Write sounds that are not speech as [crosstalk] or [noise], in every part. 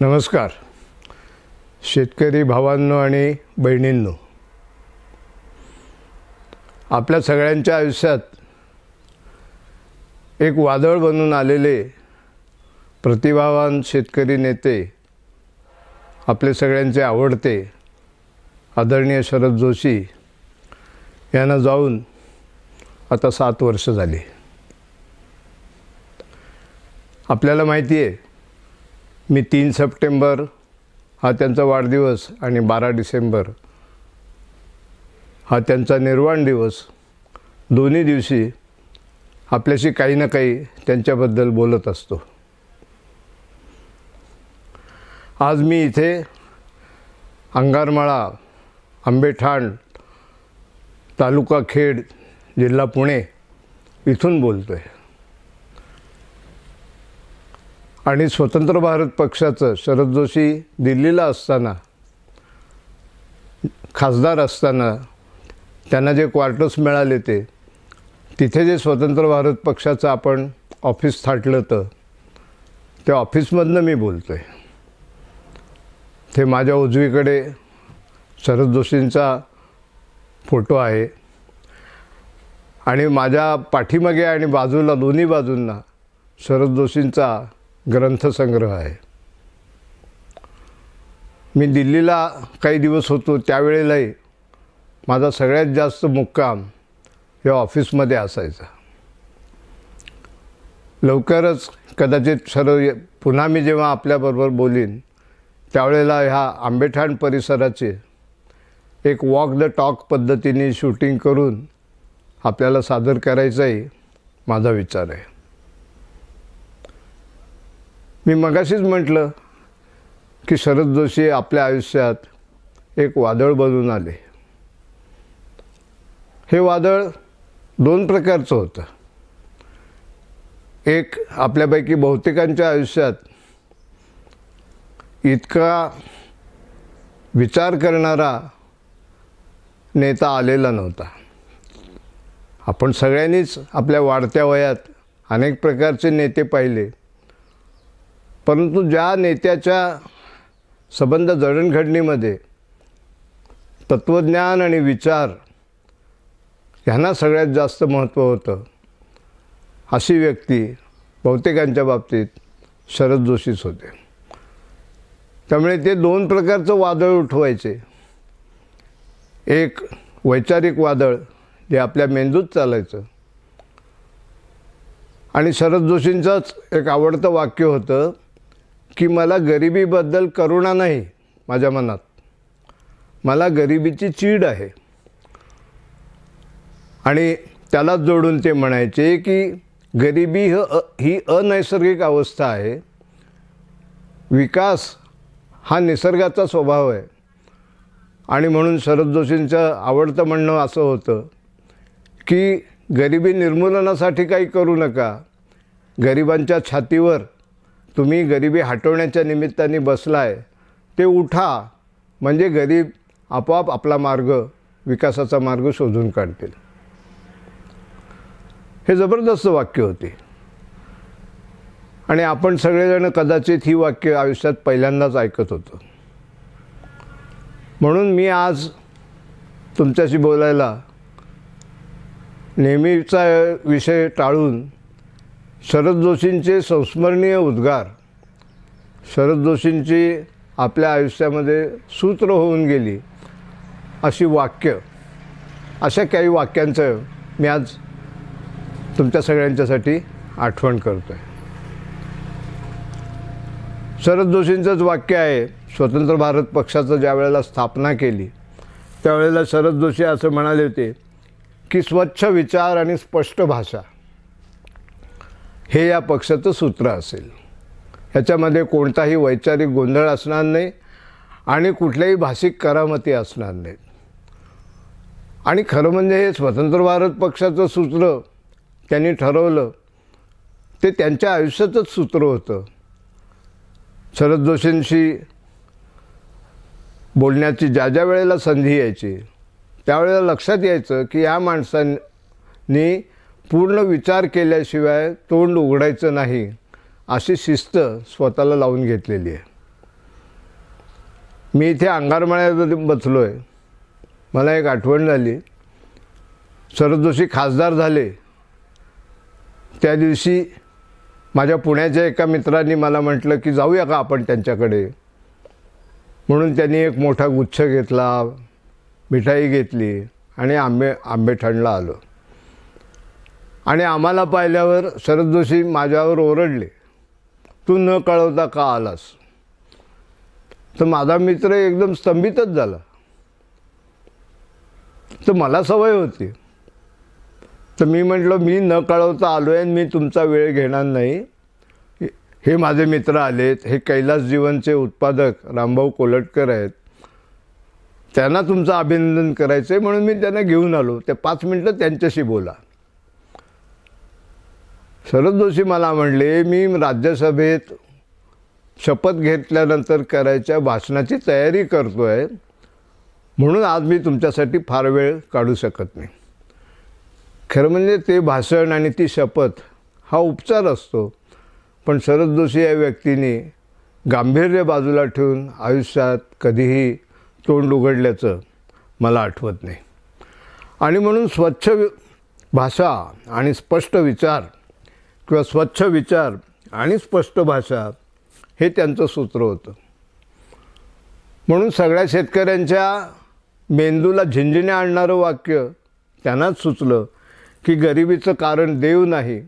नमस्कार शेतकरी भावांनो आणि बहिणींनो आपल्या सगळ्यांच्या आयुष्यात एक वादळ बनून आलेले प्रतिभावान शेतकरी नेते आपले सगळ्यांचे आवडते आदरणीय शरद जोशी यांना जाऊन आता सात वर्ष झाली आपल्याला माहिती आहे मी तीन सप्टेंबर हा त्यांचा वाढदिवस आणि बारा डिसेंबर हा त्यांचा निर्वाण दिवस दोन्ही दिवशी आपल्याशी काही ना काही त्यांच्याबद्दल बोलत असतो आज मी इथे अंगारमाळा आंबेठाण तालुका खेड जिल्हा पुणे इथून बोलतो आहे आणि स्वतंत्र भारत पक्षाचं शरद जोशी दिल्लीला असताना खासदार असताना त्यांना जे क्वार्टर्स मिळाले ते तिथे जे स्वतंत्र भारत पक्षाचं आपण ऑफिस थाटलं तर त्या ऑफिसमधनं मी बोलतो आहे ते माझ्या उजवीकडे शरद जोशींचा फोटो आहे आणि माझ्या पाठीमागे आणि बाजूला दोन्ही बाजूंना शरद जोशींचा ग्रंथसंग्रह आहे मी दिल्लीला काही दिवस होतो त्यावेळेलाही माझा सगळ्यात जास्त मुक्काम या ऑफिसमध्ये असायचा लवकरच कदाचित सर्व पुन्हा मी जेव्हा आपल्याबरोबर बोलीन त्यावेळेला ह्या आंबेठाण परिसराचे एक वॉक द टॉक पद्धतीने शूटिंग करून आपल्याला सादर करायचाही माझा विचार आहे मी मगाशीच म्हटलं की शरद जोशी आपल्या आयुष्यात एक वादळ बनून आले हे वादळ दोन प्रकारचं होतं एक आपल्यापैकी बहुतेकांच्या आयुष्यात इतका विचार करणारा नेता आलेला नव्हता आपण सगळ्यांनीच आपल्या वाढत्या वयात अनेक प्रकारचे नेते पाहिले परंतु ज्या नेत्याच्या संबंध जडणघडणीमध्ये तत्त्वज्ञान आणि विचार ह्यांना सगळ्यात जास्त महत्त्व होतं अशी व्यक्ती बहुतेकांच्या बाबतीत शरद जोशीच होते त्यामुळे ते दोन प्रकारचं वादळ उठवायचे एक वैचारिक वादळ जे आपल्या मेंदूत चालायचं आणि शरद जोशींचंच एक आवडतं वाक्य होतं की मला गरिबीबद्दल करुणा नाही माझ्या मनात मला गरिबीची चीड आहे आणि त्यालाच जोडून ते म्हणायचे की गरिबी ह ही अनैसर्गिक अवस्था आहे विकास हा निसर्गाचा स्वभाव आहे आणि म्हणून शरद जोशींचं आवडतं म्हणणं असं होतं की गरिबी निर्मूलनासाठी काही करू नका गरिबांच्या छातीवर तुम्ही गरिबी हटवण्याच्या निमित्ताने बसला आहे ते उठा म्हणजे गरीब आपोआप आपला मार्ग विकासाचा मार्ग शोधून काढतील हे जबरदस्त वाक्य होते आणि आपण सगळेजण कदाचित ही वाक्य आयुष्यात पहिल्यांदाच ऐकत होतो म्हणून मी आज तुमच्याशी बोलायला नेहमीचा विषय टाळून शरद जोशींचे संस्मरणीय उद्गार शरद जोशींची आपल्या आयुष्यामध्ये सूत्र होऊन गेली अशी वाक्य अशा काही वाक्यांचं मी आज तुमच्या सगळ्यांच्यासाठी आठवण करतो आहे शरद जोशींचंच वाक्य आहे स्वतंत्र भारत पक्षाचं ज्या वेळेला स्थापना केली त्यावेळेला शरद जोशी असं म्हणाले होते की स्वच्छ विचार आणि स्पष्ट भाषा हे या पक्षाचं सूत्र असेल याच्यामध्ये कोणताही वैचारिक गोंधळ असणार नाही आणि कुठल्याही भाषिक करामती असणार नाहीत आणि खरं म्हणजे हे स्वतंत्र भारत पक्षाचं सूत्र त्यांनी ठरवलं ते त्यांच्या आयुष्याचंच सूत्र होतं शरद जोशींशी बोलण्याची ज्या ज्या वेळेला संधी यायची त्यावेळेला लक्षात यायचं की या माणसांनी पूर्ण विचार केल्याशिवाय तोंड उघडायचं नाही अशी शिस्त स्वतःला लावून घेतलेली आहे मी इथे अंगारमाळ्यामध्ये बसलो आहे मला एक आठवण झाली शरद जोशी खासदार झाले त्या दिवशी माझ्या पुण्याच्या एका मित्राने मला म्हटलं की जाऊया का आपण त्यांच्याकडे म्हणून त्यांनी एक मोठा गुच्छ घेतला मिठाई घेतली आणि आंबे आंबेठणला आलो आणि आम्हाला पाहिल्यावर शरद जोशी माझ्यावर ओरडले तू न कळवता का आलास तर माझा मित्र एकदम स्तंभितच झाला तर मला सवय होती तर मी म्हटलं मी न कळवता आलो आहे मी तुमचा वेळ घेणार नाही हे माझे मित्र आलेत हे कैलास जीवनचे उत्पादक रामभाऊ कोलटकर आहेत त्यांना तुमचं अभिनंदन करायचं आहे म्हणून मी त्यांना घेऊन आलो ते पाच मिनटं त्यांच्याशी बोला शरद जोशी मला म्हणले मी राज्यसभेत शपथ घेतल्यानंतर करायच्या भाषणाची तयारी करतो आहे म्हणून आज मी तुमच्यासाठी फार वेळ काढू शकत नाही खरं म्हणजे ते भाषण आणि ती शपथ हा उपचार असतो पण शरद जोशी या व्यक्तीने गांभीर्य बाजूला ठेवून आयुष्यात कधीही तोंड उघडल्याचं मला आठवत नाही आणि म्हणून स्वच्छ भाषा आणि स्पष्ट विचार किंवा स्वच्छ विचार आणि स्पष्ट भाषा हे त्यांचं सूत्र होतं म्हणून सगळ्या शेतकऱ्यांच्या मेंदूला झिंझिणे आणणारं वाक्य त्यांनाच सुचलं की गरिबीचं कारण देव नाही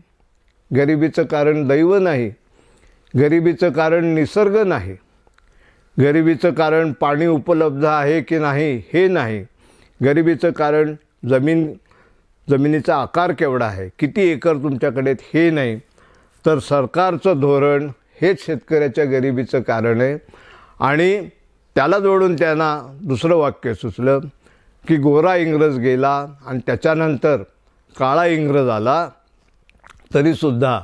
गरिबीचं कारण दैव नाही गरिबीचं कारण निसर्ग नाही गरिबीचं कारण पाणी उपलब्ध आहे की नाही हे नाही गरिबीचं कारण जमीन जमिनीचा आकार केवढा आहे किती एकर तुमच्याकडे हे नाही तर सरकारचं धोरण हेच शेतकऱ्याच्या गरिबीचं कारण आहे आणि त्याला जोडून त्यांना दुसरं वाक्य सुचलं की गोरा इंग्रज गेला आणि त्याच्यानंतर काळा इंग्रज आला तरीसुद्धा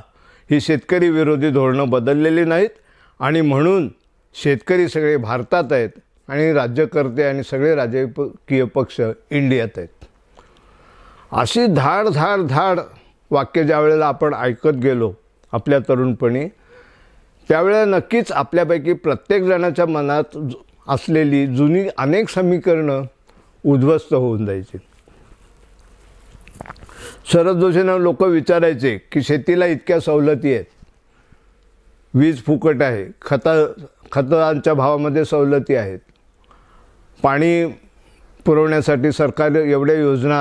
ही शेतकरी विरोधी धोरणं बदललेली नाहीत आणि म्हणून शेतकरी सगळे भारतात आहेत आणि राज्यकर्ते आणि सगळे राजकीय पक्ष इंडियात आहेत अशी धाड धाड धाड वाक्य ज्यावेळेला आपण ऐकत गेलो आपल्या तरुणपणी त्यावेळेला नक्कीच आपल्यापैकी प्रत्येकजणाच्या मनात असलेली जुनी अनेक समीकरणं उद्ध्वस्त होऊन जायची शरद जोशींना लोक विचारायचे की शेतीला इतक्या सवलती आहेत वीज फुकट आहे खता खतांच्या भावामध्ये सवलती आहेत पाणी पुरवण्यासाठी सरकार एवढ्या योजना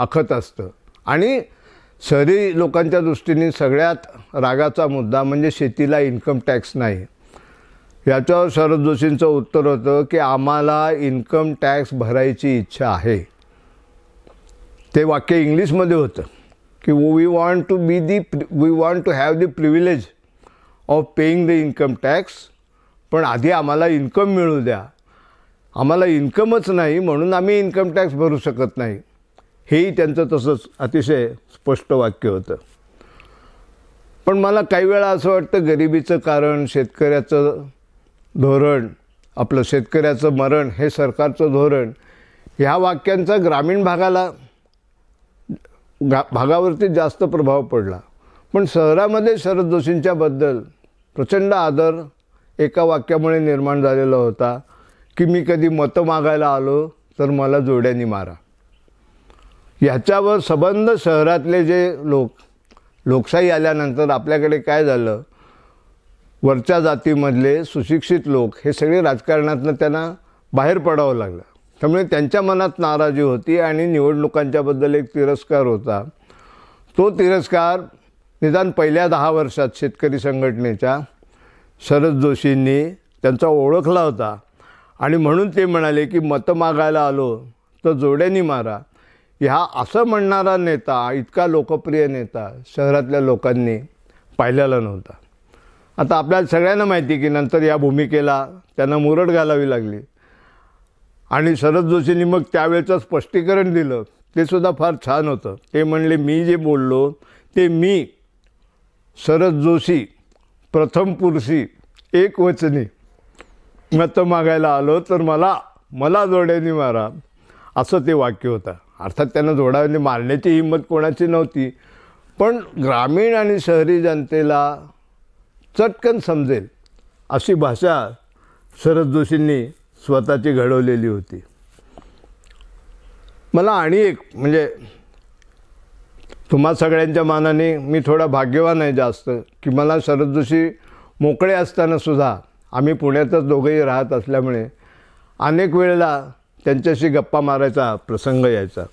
आखत असतं आणि शहरी लोकांच्या दृष्टीने सगळ्यात रागाचा मुद्दा म्हणजे शेतीला इन्कम टॅक्स नाही याच्यावर शरद जोशींचं उत्तर होतं की आम्हाला इन्कम टॅक्स भरायची इच्छा आहे ते वाक्य इंग्लिशमध्ये होतं की we want to be the we want to have the privilege of paying the income tax पण आधी आम्हाला इन्कम मिळू द्या आम्हाला इन्कमच नाही म्हणून आम्ही इन्कम टॅक्स भरू शकत नाही हेही त्यांचं तसंच अतिशय स्पष्ट वाक्य होतं पण मला काही वेळा असं वाटतं गरिबीचं कारण शेतकऱ्याचं धोरण आपलं शेतकऱ्याचं मरण हे सरकारचं धोरण ह्या वाक्यांचा ग्रामीण भागाला भागावरती जास्त प्रभाव पडला पण शहरामध्ये शरद जोशींच्याबद्दल प्रचंड आदर एका वाक्यामुळे निर्माण झालेला होता की मी कधी मतं मागायला आलो तर मला जोड्याने मारा ह्याच्यावर सबंध शहरातले जे लोक लोकशाही आल्यानंतर आपल्याकडे काय झालं वरच्या जातीमधले सुशिक्षित लोक हे सगळे राजकारणातनं त्यांना बाहेर पडावं लागलं त्यामुळे त्यांच्या मनात नाराजी होती आणि निवडणुकांच्याबद्दल एक तिरस्कार होता तो तिरस्कार निदान पहिल्या दहा वर्षात शेतकरी संघटनेच्या शरद जोशींनी त्यांचा ओळखला होता आणि म्हणून ते म्हणाले की मतं मागायला आलो तर जोड्यांनी मारा ह्या असं म्हणणारा नेता इतका लोकप्रिय नेता शहरातल्या लोकांनी पाहिलेला नव्हता आता आपल्याला सगळ्यांना माहिती की नंतर या भूमिकेला त्यांना मुरड घालावी लागली आणि शरद जोशींनी मग त्यावेळेचं स्पष्टीकरण दिलं ते सुद्धा फार छान होतं ते म्हणले मी जे बोललो ते मी शरद जोशी प्रथम पुरुषी एक वचनी मत मागायला आलो तर मला मला जोड्याने मारा असं ते वाक्य होतं अर्थात त्यांना जोडावली मारण्याची हिंमत कोणाची नव्हती पण ग्रामीण आणि शहरी जनतेला चटकन समजेल अशी भाषा शरद जोशींनी स्वतःची घडवलेली होती मला आणि एक म्हणजे तुम्हा सगळ्यांच्या मानाने मी थोडा भाग्यवान आहे जास्त की मला शरद जोशी मोकळे असतानासुद्धा आम्ही पुण्यातच दोघंही राहत असल्यामुळे अनेक वेळेला त्यांच्याशी गप्पा मारायचा प्रसंग यायचा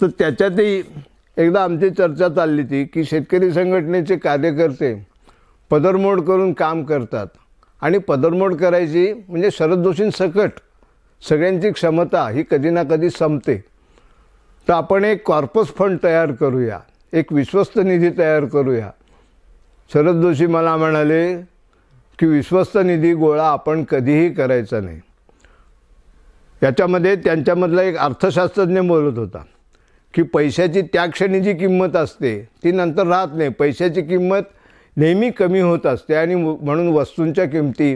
तर त्याच्यातही एकदा आमची चर्चा चालली ती की शेतकरी संघटनेचे कार्यकर्ते पदरमोड करून काम करतात आणि पदरमोड करायची म्हणजे शरद सकट सगळ्यांची क्षमता ही कधी ना कधी संपते तर आपण एक कॉर्पस फंड तयार करूया एक विश्वस्त निधी तयार करूया शरद जोशी मला म्हणाले की विश्वस्त निधी गोळा आपण कधीही करायचा नाही याच्यामध्ये त्यांच्यामधला एक अर्थशास्त्रज्ञ बोलत होता की पैशाची त्या क्षणी जी किंमत असते ती नंतर राहत नाही पैशाची किंमत नेहमी कमी होत असते आणि म्हणून वस्तूंच्या किमती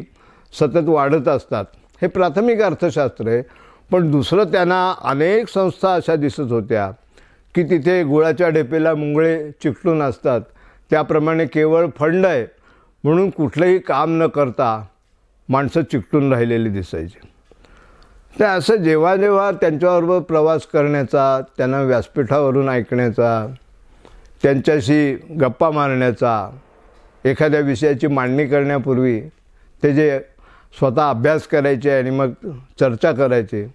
सतत वाढत असतात हे प्राथमिक अर्थशास्त्र आहे पण दुसरं त्यांना अनेक संस्था अशा दिसत होत्या की तिथे गुळाच्या ढेपेला मुंगळे चिकटून असतात त्याप्रमाणे केवळ फंड आहे म्हणून कुठलंही काम न करता माणसं चिकटून राहिलेली दिसायची ते असं जेव्हा जेव्हा त्यांच्याबरोबर प्रवास करण्याचा त्यांना व्यासपीठावरून ऐकण्याचा त्यांच्याशी गप्पा मारण्याचा एखाद्या विषयाची मांडणी करण्यापूर्वी ते जे स्वतः अभ्यास करायचे आणि मग चर्चा करायचे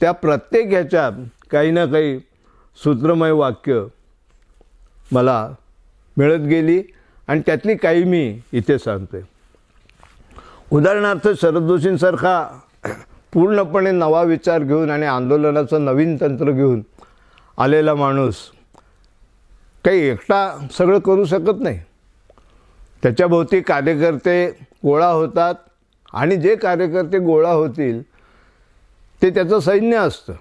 त्या प्रत्येक ह्याच्यात काही ना काही सूत्रमय वाक्य मला मिळत गेली आणि त्यातली काही मी इथे सांगते उदाहरणार्थ शरद जोशींसारखा पूर्णपणे नवा विचार घेऊन आणि आंदोलनाचं नवीन तंत्र घेऊन आलेला माणूस काही एकटा सगळं करू शकत नाही त्याच्याभोवती कार्यकर्ते गोळा होतात आणि जे कार्यकर्ते गोळा होतील ते त्याचं सैन्य असतं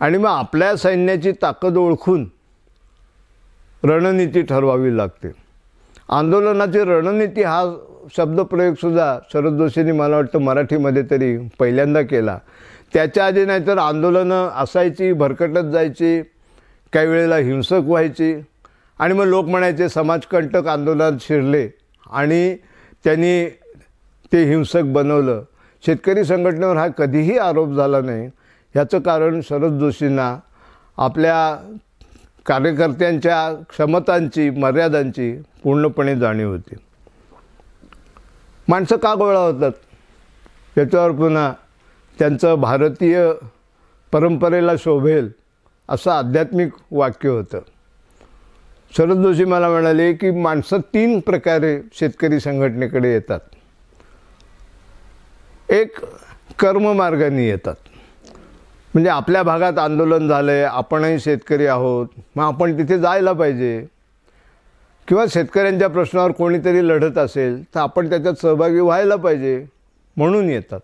आणि मग आपल्या सैन्याची ताकद ओळखून रणनीती ठरवावी लागते आंदोलनाची रणनीती हा शब्दप्रयोगसुद्धा शरद जोशींनी मला वाटतं मराठीमध्ये तरी पहिल्यांदा केला त्याच्या आधी नाहीतर आंदोलनं असायची भरकटत जायची काही वेळेला हिंसक व्हायची आणि मग लोक म्हणायचे समाजकंटक आंदोलन शिरले आणि त्यांनी ते हिंसक बनवलं शेतकरी संघटनेवर हा कधीही आरोप झाला नाही ह्याचं कारण शरद जोशींना आपल्या कार्यकर्त्यांच्या क्षमतांची मर्यादांची पूर्णपणे जाणीव होती माणसं का गोळा होतात याच्यावर पुन्हा त्यांचं भारतीय परंपरेला शोभेल असं आध्यात्मिक वाक्य होतं शरद जोशी मला म्हणाले की माणसं तीन प्रकारे शेतकरी संघटनेकडे येतात एक कर्ममार्गाने येतात म्हणजे आपल्या भागात आंदोलन झालं आहे आपणही शेतकरी आहोत मग आपण तिथे जायला पाहिजे किंवा शेतकऱ्यांच्या प्रश्नावर कोणीतरी लढत असेल तर आपण त्याच्यात सहभागी व्हायला पाहिजे म्हणून येतात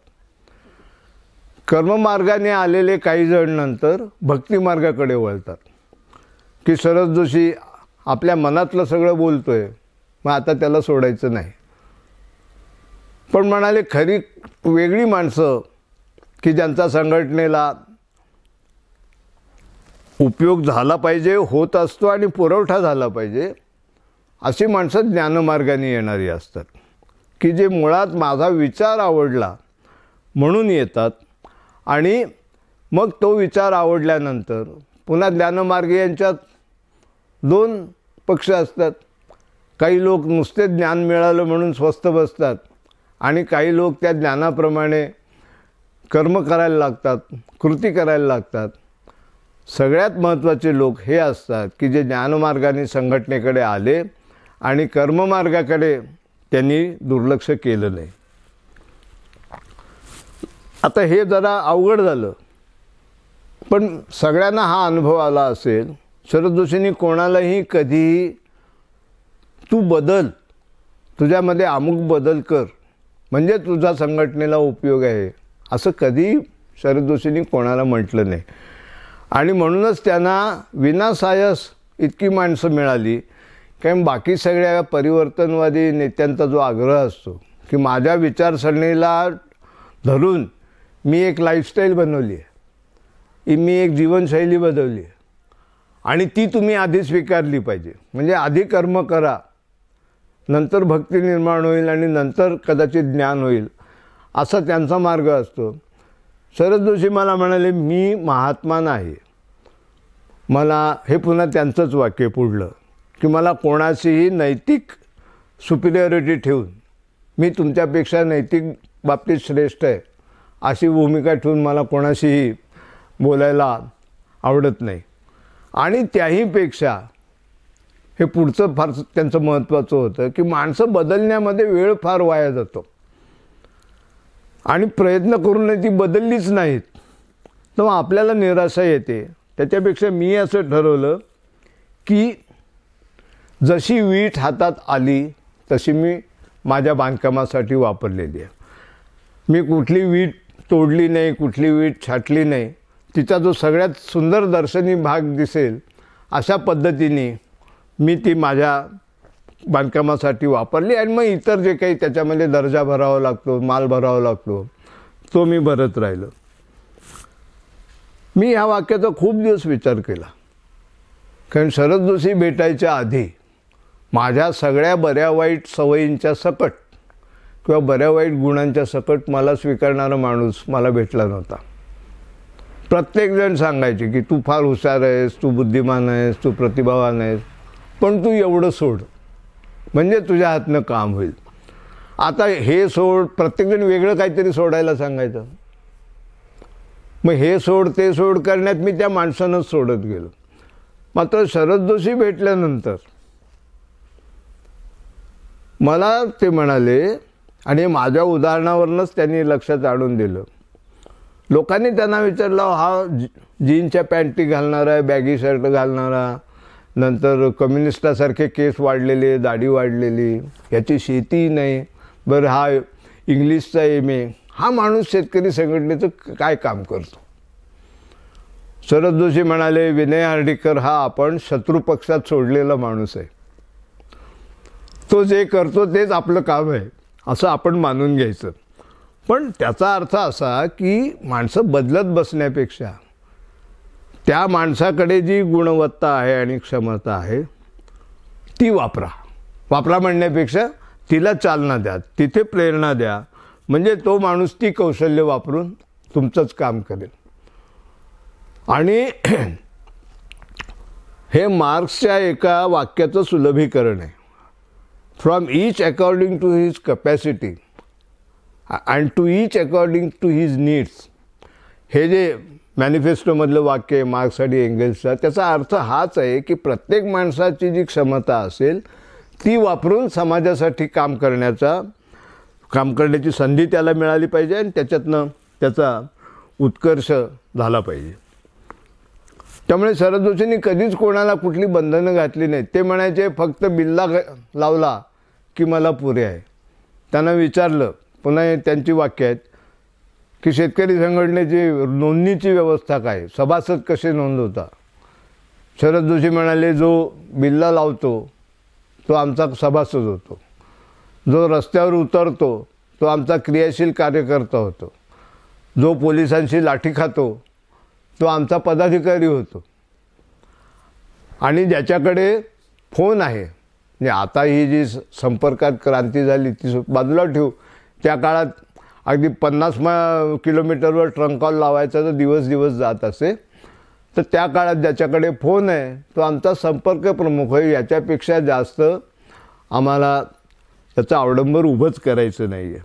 कर्ममार्गाने आलेले काही जण नंतर भक्तिमार्गाकडे वळतात की सरस जोशी आपल्या मनातलं सगळं बोलतो आहे मग आता त्याला सोडायचं नाही पण म्हणाले खरी वेगळी माणसं की ज्यांचा संघटनेला उपयोग झाला पाहिजे होत असतो आणि पुरवठा झाला पाहिजे अशी माणसं ज्ञानमार्गाने येणारी असतात की जे मुळात माझा विचार आवडला म्हणून येतात आणि मग तो विचार आवडल्यानंतर पुन्हा ज्ञानमार्ग यांच्यात दोन पक्ष असतात काही लोक नुसते ज्ञान मिळालं म्हणून स्वस्थ बसतात आणि काही लोक त्या ज्ञानाप्रमाणे कर्म करायला लागतात कृती करायला लागतात सगळ्यात महत्त्वाचे लोक हे असतात की जे ज्ञानमार्गाने संघटनेकडे आले आणि कर्ममार्गाकडे त्यांनी दुर्लक्ष केलं नाही आता हे जरा अवघड झालं पण सगळ्यांना हा अनुभव आला असेल शरद जोशींनी कोणालाही कधीही तू बदल तुझ्यामध्ये अमुक बदल कर म्हणजे तुझा संघटनेला उपयोग आहे असं कधी शरद जोशींनी कोणाला म्हटलं नाही आणि म्हणूनच त्यांना विनासायस इतकी माणसं मिळाली कारण बाकी सगळ्या परिवर्तनवादी नेत्यांचा जो आग्रह असतो की माझ्या विचारसरणीला धरून मी एक लाईफस्टाईल बनवली आहे मी एक जीवनशैली बदलली आहे आणि ती तुम्ही आधी स्वीकारली पाहिजे म्हणजे आधी कर्म करा नंतर भक्ती निर्माण होईल आणि नंतर कदाचित ज्ञान होईल असा त्यांचा मार्ग असतो शरद जोशी मला म्हणाले मी महात्मा नाही मला हे पुन्हा त्यांचंच वाक्य पुढलं की मला कोणाशीही नैतिक सुपिरियॉरिटी ठेवून मी तुमच्यापेक्षा नैतिक बाबतीत श्रेष्ठ आहे अशी भूमिका ठेवून मला कोणाशीही बोलायला आवडत नाही आणि त्याहीपेक्षा हे पुढचं फार त्यांचं महत्त्वाचं होतं की माणसं बदलण्यामध्ये वेळ फार वाया जातो आणि प्रयत्न करून ती बदललीच नाहीत तर आपल्याला निराशा येते त्याच्यापेक्षा मी असं ठरवलं की जशी वीट हातात आली तशी मी माझ्या बांधकामासाठी वापरलेली आहे मी कुठली वीट तोडली नाही कुठली वीट छाटली नाही तिचा जो सगळ्यात सुंदर दर्शनी भाग दिसेल अशा पद्धतीने मी ती माझ्या बांधकामासाठी वापरली आणि मग इतर जे काही त्याच्यामध्ये दर्जा भरावा लागतो माल भरावा लागतो तो मी भरत राहिलो मी ह्या वाक्याचा खूप दिवस विचार केला कारण शरद जोशी भेटायच्या आधी माझ्या सगळ्या बऱ्या वाईट सवयींच्या सकट किंवा बऱ्या वाईट गुणांच्या सकट मला स्वीकारणारा माणूस मला भेटला नव्हता प्रत्येकजण सांगायचे की तू फार हुशार आहेस तू बुद्धिमान आहेस तू प्रतिभावान आहेस पण तू एवढं सोड म्हणजे तुझ्या हातनं काम होईल आता हे सोड प्रत्येकजण वेगळं काहीतरी सोडायला सांगायचं मग हे सोड ते सोड करण्यात मी त्या माणसानंच सोडत गेलो मात्र शरद जोशी भेटल्यानंतर मला ते म्हणाले आणि माझ्या उदाहरणावरूनच त्यांनी लक्षात आणून दिलं लोकांनी त्यांना विचारलं हा जीनच्या पॅन्टी घालणारा बॅगी शर्ट घालणारा नंतर कम्युनिस्टासारखे केस वाढलेले दाढी वाढलेली याची शेती नाही बरं हा इंग्लिशचा एम ए हा माणूस शेतकरी संघटनेचं काय काम करतो शरद जोशी म्हणाले विनय हर्डीकर हा आपण शत्रुपक्षात सोडलेला माणूस आहे तो जे करतो तेच आपलं काम आहे असं आपण मानून घ्यायचं पण त्याचा अर्थ असा की माणसं बदलत बसण्यापेक्षा त्या माणसाकडे जी गुणवत्ता आहे आणि क्षमता आहे ती वापरा वापरा म्हणण्यापेक्षा तिला चालना द्या तिथे प्रेरणा द्या म्हणजे तो माणूस ती कौशल्य वापरून तुमचंच काम करेल आणि [clears throat] हे मार्क्सच्या एका वाक्याचं सुलभीकरण आहे from each according to his capacity and to each according to his needs हे जे मॅनिफेस्टोमधलं वाक्य आहे मार्क्स आणि एंगल्सचा त्याचा अर्थ हाच आहे की प्रत्येक माणसाची जी क्षमता असेल ती वापरून समाजासाठी काम करण्याचा काम करण्याची संधी त्याला मिळाली पाहिजे आणि त्याच्यातनं त्याचा उत्कर्ष झाला पाहिजे त्यामुळे शरद जोशींनी कधीच कोणाला कुठली बंधनं घातली नाहीत ते म्हणायचे फक्त बिल्ला लावला की मला पुरे आहे त्यांना विचारलं पुन्हा त्यांची वाक्य आहेत की शेतकरी संघटनेची नोंदणीची व्यवस्था काय सभासद कसे नोंदवता शरद जोशी म्हणाले जो बिल्ला लावतो तो आमचा सभासद होतो जो रस्त्यावर उतरतो तो आमचा क्रियाशील कार्यकर्ता होतो जो पोलिसांशी लाठी खातो तो आमचा पदाधिकारी होतो आणि ज्याच्याकडे फोन आहे म्हणजे आता ही जी संपर्कात क्रांती झाली ती बाजूला ठेवू त्या काळात अगदी पन्नास म किलोमीटरवर ट्रंकॉल लावायचा तर दिवस दिवस जात असे तर त्या काळात ज्याच्याकडे फोन आहे तो आमचा संपर्क प्रमुख आहे याच्यापेक्षा जास्त आम्हाला त्याचं अवडंबर उभंच करायचं नाही आहे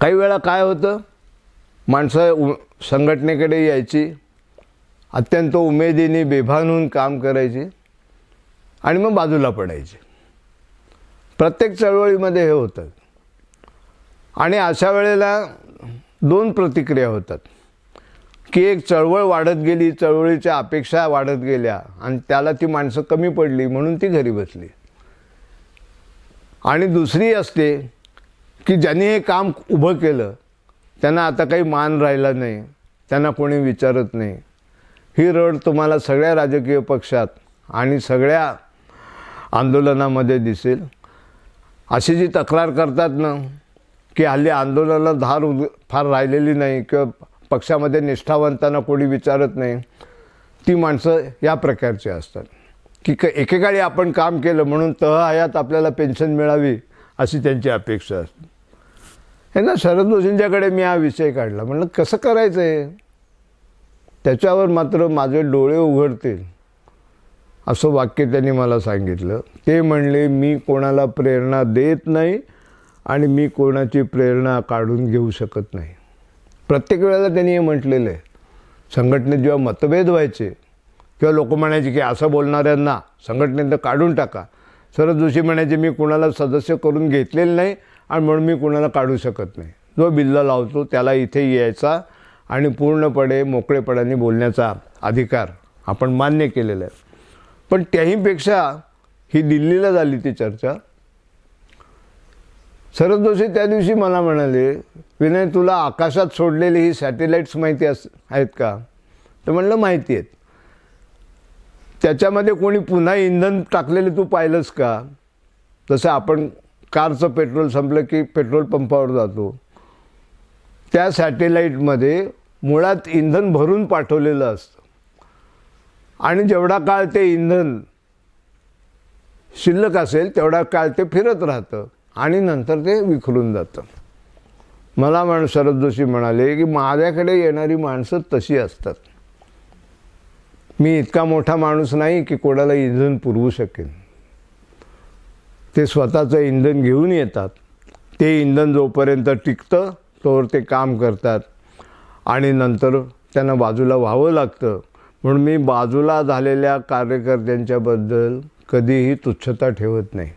काही वेळा काय होतं माणसं उ संघटनेकडे यायची अत्यंत उमेदीने बेभान होऊन काम करायची आणि मग बाजूला पडायची प्रत्येक चळवळीमध्ये हे होतं आणि अशा वेळेला दोन प्रतिक्रिया होतात की एक चळवळ वाढत गेली चळवळीच्या अपेक्षा वाढत गेल्या आणि त्याला ती माणसं कमी पडली म्हणून ती घरी बसली आणि दुसरी असते की ज्यांनी हे काम उभं केलं त्यांना आता काही मान राहिला नाही त्यांना कोणी विचारत नाही ही रड तुम्हाला सगळ्या राजकीय पक्षात आणि सगळ्या आंदोलनामध्ये दिसेल अशी जी तक्रार करतात ना की हल्ली आंदोलनाला धार उद फार राहिलेली नाही किंवा पक्षामध्ये निष्ठावंतांना कोणी विचारत नाही ती माणसं या प्रकारची असतात की क एकेकाळी आपण काम केलं म्हणून तह हयात आपल्याला पेन्शन मिळावी अशी त्यांची अपेक्षा असते हे ना शरद जोशींच्याकडे मी हा विषय काढला म्हणलं कसं करायचं आहे त्याच्यावर मात्र माझे डोळे उघडतील असं वाक्य त्यांनी मला सांगितलं ते म्हणले मी कोणाला प्रेरणा देत नाही आणि मी कोणाची प्रेरणा काढून घेऊ शकत नाही प्रत्येक वेळेला त्यांनी हे म्हटलेलं आहे संघटनेत जेव्हा मतभेद व्हायचे किंवा लोक म्हणायचे की असं बोलणाऱ्यांना संघटनेत काढून टाका शरद जोशी म्हणायचे मी कोणाला सदस्य करून घेतलेलं नाही आणि म्हणून मी कुणाला काढू शकत नाही जो बिल्ला लावतो त्याला इथे यायचा आणि पूर्णपणे मोकळेपणाने बोलण्याचा अधिकार आपण मान्य केलेला आहे पण त्याहीपेक्षा ही दिल्लीला झाली ती चर्चा शरद जोशी त्या दिवशी मला म्हणाले विनय तुला आकाशात सोडलेली ही सॅटेलाईट्स माहिती अस आहेत का तर म्हणलं माहिती आहेत त्याच्यामध्ये कोणी पुन्हा इंधन टाकलेले तू पाहिलंस का जसं आपण कारचं पेट्रोल संपलं की पेट्रोल पंपावर जातो त्या सॅटेलाईटमध्ये मुळात इंधन भरून पाठवलेलं असतं आणि जेवढा काळ ते इंधन शिल्लक असेल तेवढा काळ ते फिरत राहतं आणि नंतर ते विखरून जातं मला म्हण शरद जोशी म्हणाले की माझ्याकडे येणारी माणसं तशी असतात मी इतका मोठा माणूस नाही की कोणाला इंधन पुरवू शकेन ते स्वतःचं इंधन घेऊन येतात ते इंधन जोपर्यंत टिकतं तोवर ते काम करतात आणि नंतर त्यांना बाजूला व्हावं लागतं म्हणून मी बाजूला झालेल्या कार्यकर्त्यांच्याबद्दल कधीही तुच्छता ठेवत नाही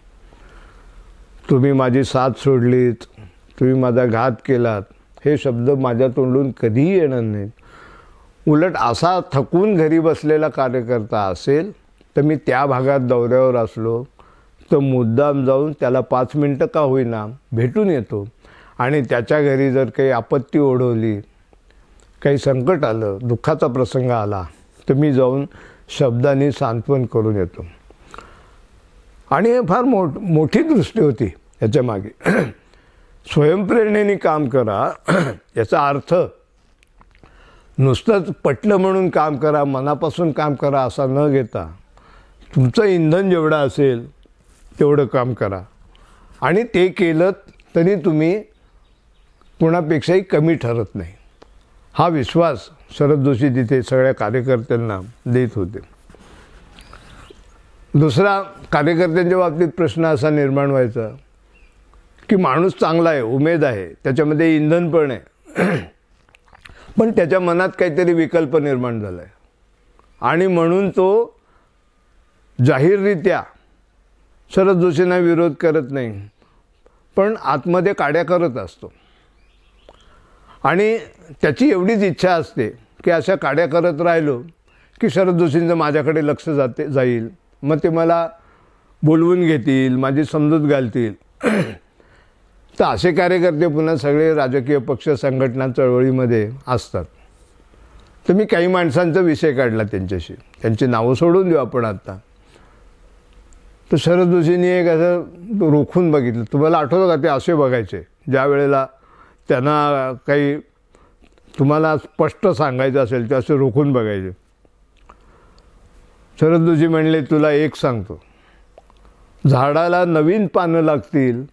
तुम्ही माझी साथ सोडलीत तुम्ही माझा घात केलात हे शब्द माझ्या तोंडून कधीही येणार नाहीत उलट असा थकून घरी बसलेला कार्यकर्ता असेल तर मी त्या भागात दौऱ्यावर असलो तर मुद्दाम जाऊन त्याला पाच मिनटं का होईना भेटून येतो आणि त्याच्या घरी जर काही आपत्ती ओढवली काही संकट आलं दुःखाचा प्रसंग आला तर मी जाऊन शब्दाने सांत्वन करून येतो आणि हे फार मोठ मोठी दृष्टी होती याच्यामागे [clears throat] स्वयंप्रेरणेने काम करा [clears throat] याचा अर्थ नुसतंच पटलं म्हणून काम करा मनापासून काम करा असा न घेता तुमचं इंधन जेवढं असेल तेवढं काम करा आणि ते केलं तरी तुम्ही कुणापेक्षाही कमी ठरत नाही हा विश्वास शरद जोशी तिथे सगळ्या कार्यकर्त्यांना देत होते दुसरा कार्यकर्त्यांच्या बाबतीत प्रश्न असा निर्माण व्हायचा की माणूस चांगला आहे उमेद आहे त्याच्यामध्ये इंधन पण आहे पण त्याच्या मनात काहीतरी विकल्प निर्माण झाला आहे आणि म्हणून तो जाहीररित्या शरद जोशींना विरोध करत नाही पण आतमध्ये काड्या करत असतो आणि त्याची एवढीच इच्छा असते की अशा काड्या करत राहिलो की शरद जोशींचं माझ्याकडे लक्ष जाते जाईल मग ते मला बोलवून घेतील माझी समजूत घालतील तर असे कार्यकर्ते पुन्हा सगळे राजकीय पक्ष संघटना चळवळीमध्ये असतात तर मी काही माणसांचा विषय काढला त्यांच्याशी त्यांची नावं सोडून देऊ आपण आत्ता तर शरद जोशींनी एक असं रोखून बघितलं तुम्हाला आठवतं का ते असे बघायचे ज्या वेळेला त्यांना काही तुम्हाला स्पष्ट सांगायचं असेल ते असे रोखून बघायचे शरद जोशी म्हणले तुला एक सांगतो झाडाला नवीन पानं लागतील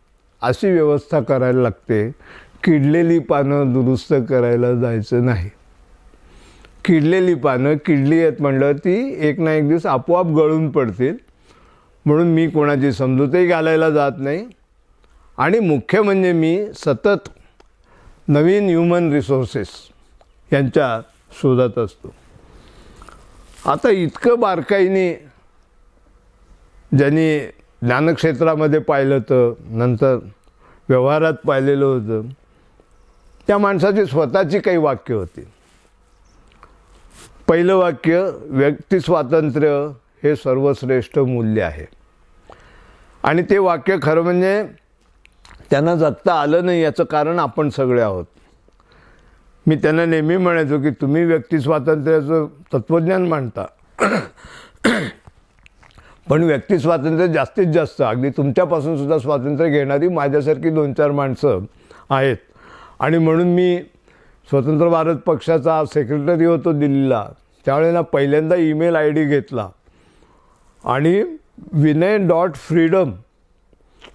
अशी व्यवस्था करायला लागते किडलेली पानं दुरुस्त करायला जायचं नाही किडलेली पानं किडली आहेत म्हणलं ती एक ना एक दिवस आपोआप गळून पडतील म्हणून मी कोणाची समजूतही घालायला जात नाही आणि मुख्य म्हणजे मी सतत नवीन ह्युमन रिसोर्सेस यांच्या शोधत असतो आता इतकं बारकाईने ज्यांनी ज्ञानक्षेत्रामध्ये पाहिलं होतं नंतर व्यवहारात पाहिलेलं होतं त्या माणसाची स्वतःची काही वाक्य होती पहिलं वाक्य व्यक्ती स्वातंत्र्य हे सर्वश्रेष्ठ मूल्य आहे आणि ते वाक्य खरं म्हणजे त्यांना जगता आलं नाही याचं कारण आपण सगळे आहोत मी त्यांना नेहमी म्हणायचो की तुम्ही व्यक्ती स्वातंत्र्याचं तत्त्वज्ञान मांडता पण व्यक्ती स्वातंत्र्य जास्तीत जास्त अगदी तुमच्यापासून सुद्धा स्वातंत्र्य घेणारी माझ्यासारखी दोन चार माणसं आहेत आणि म्हणून मी स्वतंत्र भारत पक्षाचा सेक्रेटरी होतो दिल्लीला त्यावेळेला पहिल्यांदा ईमेल आय डी घेतला आणि विनय डॉट फ्रीडम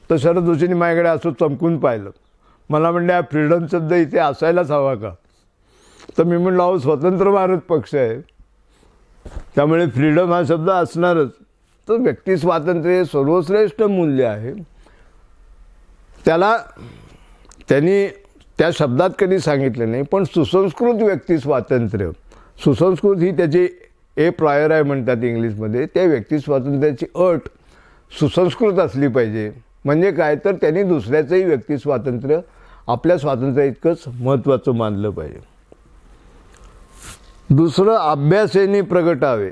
तर शरद जोशींनी माझ्याकडे असं चमकून पाहिलं मला म्हणले हा फ्रीडम शब्द इथे असायलाच हवा का तर मी म्हणलो अहो स्वतंत्र भारत पक्ष आहे त्यामुळे फ्रीडम हा शब्द असणारच तर व्यक्ती स्वातंत्र्य हे सर्वश्रेष्ठ मूल्य आहे त्याला त्यांनी त्या शब्दात कधी सांगितलं नाही पण सुसंस्कृत व्यक्ती स्वातंत्र्य सुसंस्कृत ही त्याची ए प्रायर आहे म्हणतात इंग्लिशमध्ये त्या व्यक्ती स्वातंत्र्याची अट सुसंस्कृत असली पाहिजे म्हणजे काय तर त्यांनी दुसऱ्याचंही व्यक्ती स्वातंत्र्य आपल्या स्वातंत्र्या इतकंच महत्त्वाचं मानलं पाहिजे दुसरं अभ्यासेने प्रगटावे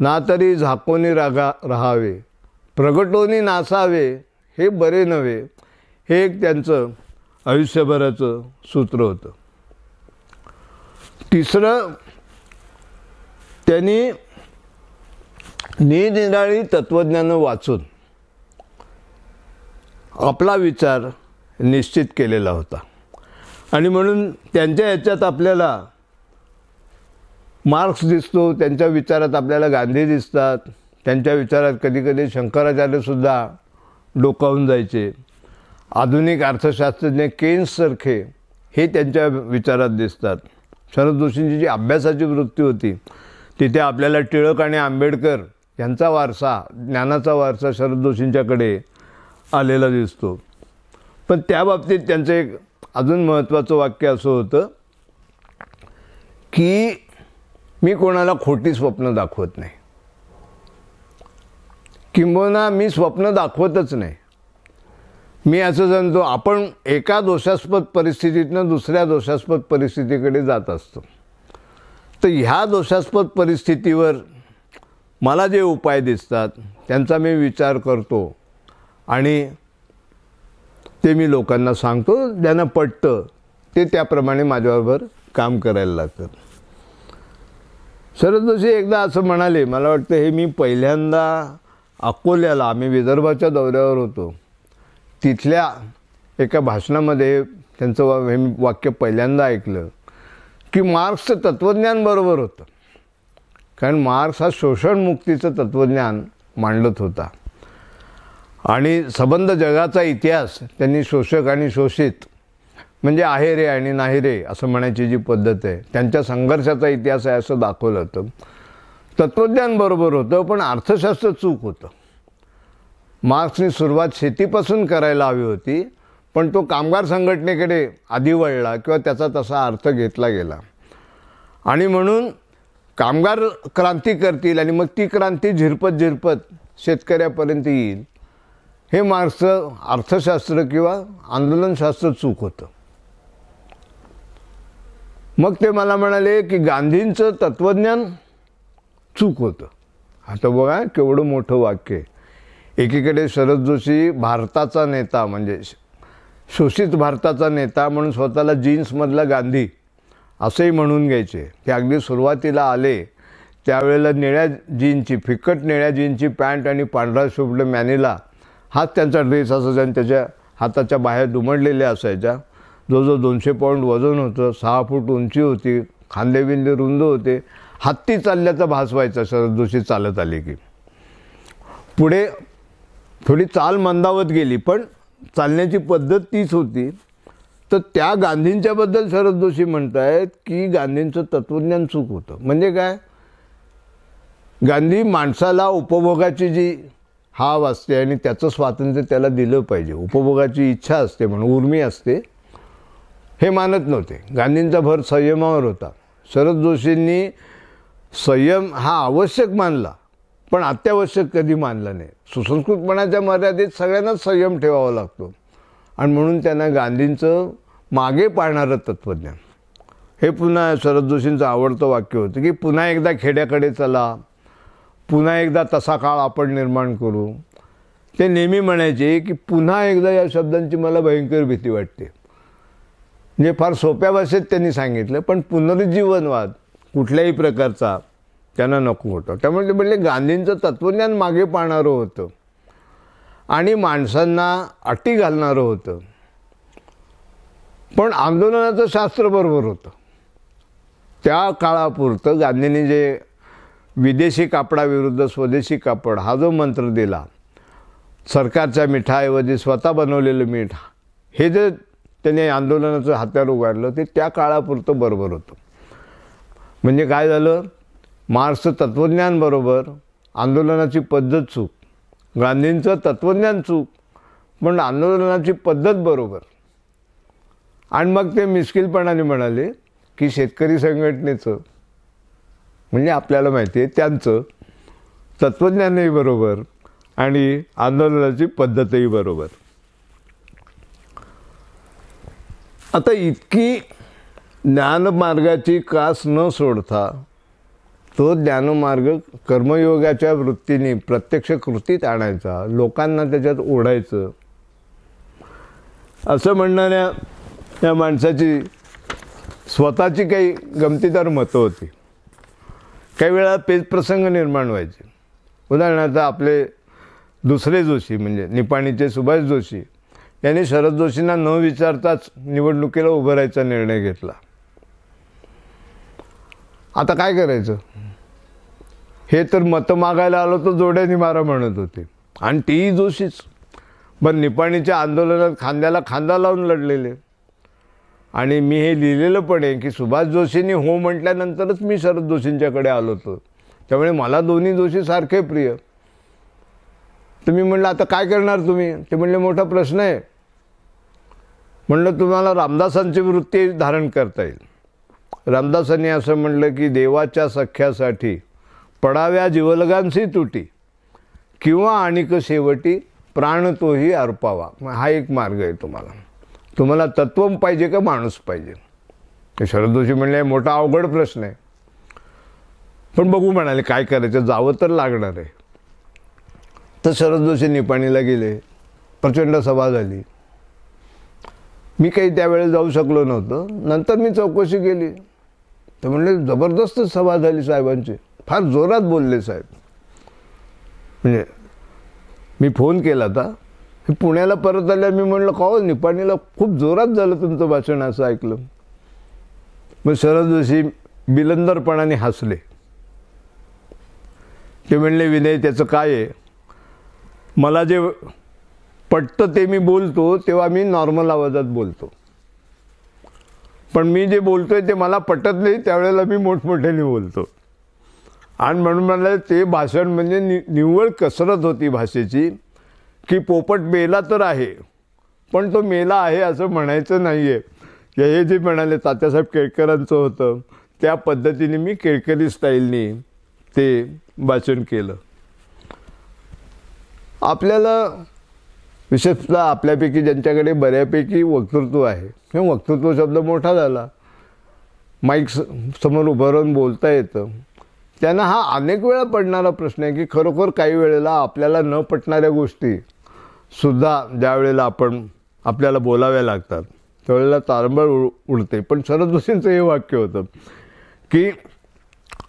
ना तरी झाकोनी रागा राहावे प्रगटोनी नासावे हे बरे नव्हे हे एक त्यांचं आयुष्यभराचं सूत्र होतं तिसरं त्यांनी निरनिराळी तत्त्वज्ञानं वाचून आपला विचार निश्चित केलेला होता आणि म्हणून त्यांच्या याच्यात आपल्याला मार्क्स दिसतो त्यांच्या विचारात आपल्याला गांधी दिसतात त्यांच्या विचारात कधीकधी शंकराचार्यसुद्धा डोकावून जायचे आधुनिक अर्थशास्त्रज्ञ केन्ससारखे हे त्यांच्या विचारात दिसतात शरद जोशींची जी अभ्यासाची वृत्ती होती तिथे आपल्याला टिळक आणि आंबेडकर यांचा वारसा ज्ञानाचा वारसा शरद जोशींच्याकडे आलेला दिसतो पण बाबतीत त्यांचं एक अजून महत्त्वाचं वाक्य असं होतं की मी कोणाला खोटी स्वप्न दाखवत नाही किंबहुना मी स्वप्न दाखवतच नाही मी असं जाणतो आपण एका दोषास्पद परिस्थितीतनं दुसऱ्या दोषास्पद परिस्थितीकडे जात असतो तर ह्या दोषास्पद परिस्थितीवर मला जे उपाय दिसतात त्यांचा मी विचार करतो आणि ते मी लोकांना सांगतो ज्यांना पटतं ते त्याप्रमाणे माझ्याबरोबर काम करायला लागतं शरद जोशी एकदा असं म्हणाले मला वाटतं हे मी पहिल्यांदा अकोल्याला आम्ही विदर्भाच्या दौऱ्यावर होतो तिथल्या एका भाषणामध्ये त्यांचं हे वाक्य पहिल्यांदा ऐकलं की मार्क्सचं तत्त्वज्ञान बरोबर होतं कारण मार्क्स हा शोषणमुक्तीचं तत्त्वज्ञान मांडत होता आणि संबंध जगाचा इतिहास त्यांनी शोषक आणि शोषित म्हणजे आहे रे आणि नाही रे असं म्हणायची जी पद्धत आहे त्यांच्या संघर्षाचा इतिहास आहे असं दाखवलं होतं तत्त्वज्ञान बरोबर होतं पण अर्थशास्त्र चूक होतं मार्क्सनी सुरुवात शेतीपासून करायला हवी होती पण तो कामगार संघटनेकडे आधी वळला किंवा त्याचा तसा अर्थ घेतला गेला आणि म्हणून कामगार क्रांती करतील आणि मग ती क्रांती झिरपत झिरपत शेतकऱ्यापर्यंत येईल हे मार्क्सचं अर्थशास्त्र किंवा आंदोलनशास्त्र चूक होतं मग ते मला म्हणाले की गांधींचं तत्त्वज्ञान चूक होतं आता बघा केवढं मोठं वाक्य एकीकडे शरद जोशी भारताचा नेता म्हणजे शोषित भारताचा नेता म्हणून स्वतःला जीन्समधला गांधी असंही म्हणून घ्यायचे ते अगदी सुरुवातीला आले त्यावेळेला निळ्या जीनची फिकट निळ्या जीनची पॅन्ट आणि पांढरा शुभ्र मॅनिला हाच त्यांचा ड्रेस असायचा आणि त्याच्या हाताच्या बाहेर दुमडलेल्या असायच्या जो जो दोनशे पॉईंट वजन होतं सहा फूट उंची होती खांदेबिंदे रुंद होते हत्ती चालल्याचा भास व्हायचा सरदोशी चालत आले की पुढे थोडी चाल मंदावत गेली पण चालण्याची पद्धत तीच होती तर त्या गांधींच्याबद्दल शरद जोशी म्हणत आहेत की गांधींचं तत्त्वज्ञान चूक होतं म्हणजे काय गांधी माणसाला उपभोगाची जी हाव असते आणि त्याचं स्वातंत्र्य त्याला दिलं पाहिजे उपभोगाची इच्छा असते म्हणून उर्मी असते हे मानत नव्हते गांधींचा भर संयमावर होता शरद जोशींनी संयम हा आवश्यक मानला पण अत्यावश्यक कधी मानलं नाही सुसंस्कृतपणाच्या मर्यादेत सगळ्यांनाच संयम ठेवावा लागतो आणि म्हणून त्यांना गांधींचं मागे पाळणारं तत्त्वज्ञान हे पुन्हा शरद जोशींचं आवडतं वाक्य होतं की पुन्हा एकदा खेड्याकडे चला पुन्हा एकदा तसा काळ आपण निर्माण करू ते नेहमी म्हणायचे की पुन्हा एकदा या शब्दांची मला भयंकर भीती वाटते म्हणजे फार सोप्या भाषेत त्यांनी सांगितलं पण पुनरुज्जीवनवाद कुठल्याही प्रकारचा त्यांना नको होतं त्यामुळे ते म्हणले गांधींचं तत्त्वज्ञान मागे पाहणारं होतं आणि माणसांना अटी घालणारं होतं पण आंदोलनाचं शास्त्र बरोबर होतं त्या काळापुरतं गांधींनी जे विदेशी कापडाविरुद्ध स्वदेशी कापड हा जो मंत्र दिला सरकारच्या मिठाऐवजी स्वतः बनवलेलं मीठ हे जे त्याने आंदोलनाचं हात्यार उगाडलं ते त्या काळापुरतं बरोबर होतं म्हणजे काय झालं मार्क्सचं तत्त्वज्ञान बरोबर आंदोलनाची पद्धत चूक गांधींचं तत्त्वज्ञान चूक पण आंदोलनाची पद्धत बरोबर आणि मग ते मिश्किलपणाने म्हणाले की शेतकरी संघटनेचं म्हणजे आपल्याला माहिती आहे त्यांचं तत्त्वज्ञानही बरोबर आणि आंदोलनाची पद्धतही बरोबर आता इतकी ज्ञानमार्गाची कास न सोडता तो ज्ञानमार्ग कर्मयोगाच्या वृत्तीने प्रत्यक्ष कृतीत आणायचा लोकांना त्याच्यात ओढायचं असं म्हणणाऱ्या या माणसाची स्वतःची काही गमतीदार मतं होती काही वेळा पेचप्रसंग निर्माण व्हायचे उदाहरणार्थ आपले दुसरे जोशी म्हणजे निपाणीचे सुभाष जोशी यांनी शरद जोशींना न विचारताच निवडणुकीला उभं राहायचा निर्णय घेतला आता काय करायचं हे तर मतं मागायला आलो तर जोड्यानी मारा म्हणत होते आणि तीही जोशीच पण निपाणीच्या आंदोलनात खांद्याला खांदा लावून लढलेले आणि मी हे लिहिलेलं पण आहे की सुभाष जोशींनी हो म्हटल्यानंतरच मी शरद जोशींच्याकडे आलो होतो त्यामुळे मला दोन्ही जोशी सारखे प्रिय तुम्ही म्हणलं आता काय करणार तुम्ही ते म्हणले मोठा प्रश्न आहे म्हणलं तुम्हाला रामदासांची वृत्ती धारण करता येईल रामदासांनी असं म्हटलं की देवाच्या सख्यासाठी पडाव्या जीवलगांशी तुटी किंवा आणिक शेवटी प्राण तोही अर्पावा हा एक मार्ग आहे तुम्हाला तुम्हाला तत्व पाहिजे का माणूस पाहिजे शरद जोशी म्हणले मोठा अवघड प्रश्न आहे पण बघू म्हणाले काय करायचं जावं तर लागणार आहे तर शरद जोशी निपाणीला गेले प्रचंड सभा झाली मी काही त्यावेळेस जाऊ शकलो नव्हतं नंतर मी चौकशी केली तर म्हणले जबरदस्त सभा झाली साहेबांची फार जोरात बोलले साहेब म्हणजे मी फोन केला होता पुण्याला परत आल्या मी म्हणलं कॉल निपाणीला खूप जोरात झालं तुमचं भाषण असं ऐकलं मग शरद जोशी बिलंदरपणाने हसले ते म्हणले विनय त्याचं काय आहे मला जे पटतं ते मी बोलतो तेव्हा मी नॉर्मल आवाजात बोलतो पण मी जे बोलतोय ते मला पटत नाही त्यावेळेला मी मोठमोठ्याने बोलतो आणि म्हणून मला ते भाषण म्हणजे नि निव्वळ कसरत होती भाषेची की पोपट मेला तर आहे पण तो मेला आहे असं म्हणायचं नाही आहे हे जे म्हणाले तात्यासाहेब केळकरांचं होतं त्या पद्धतीने मी केळकरी स्टाईलनी ते वाचन केलं आपल्याला विशेषतः आपल्यापैकी ज्यांच्याकडे बऱ्यापैकी वक्तृत्व आहे हे वक्तृत्व शब्द मोठा झाला माईक समोर उभं राहून बोलता येतं त्यांना हा अनेक वेळा पडणारा प्रश्न आहे की खरोखर काही वेळेला आपल्याला न पटणाऱ्या गोष्टीसुद्धा ज्या वेळेला आपण आपल्याला बोलाव्या लागतात त्यावेळेला तारंबळ उडते पण शरद जोशींचं हे वाक्य होतं की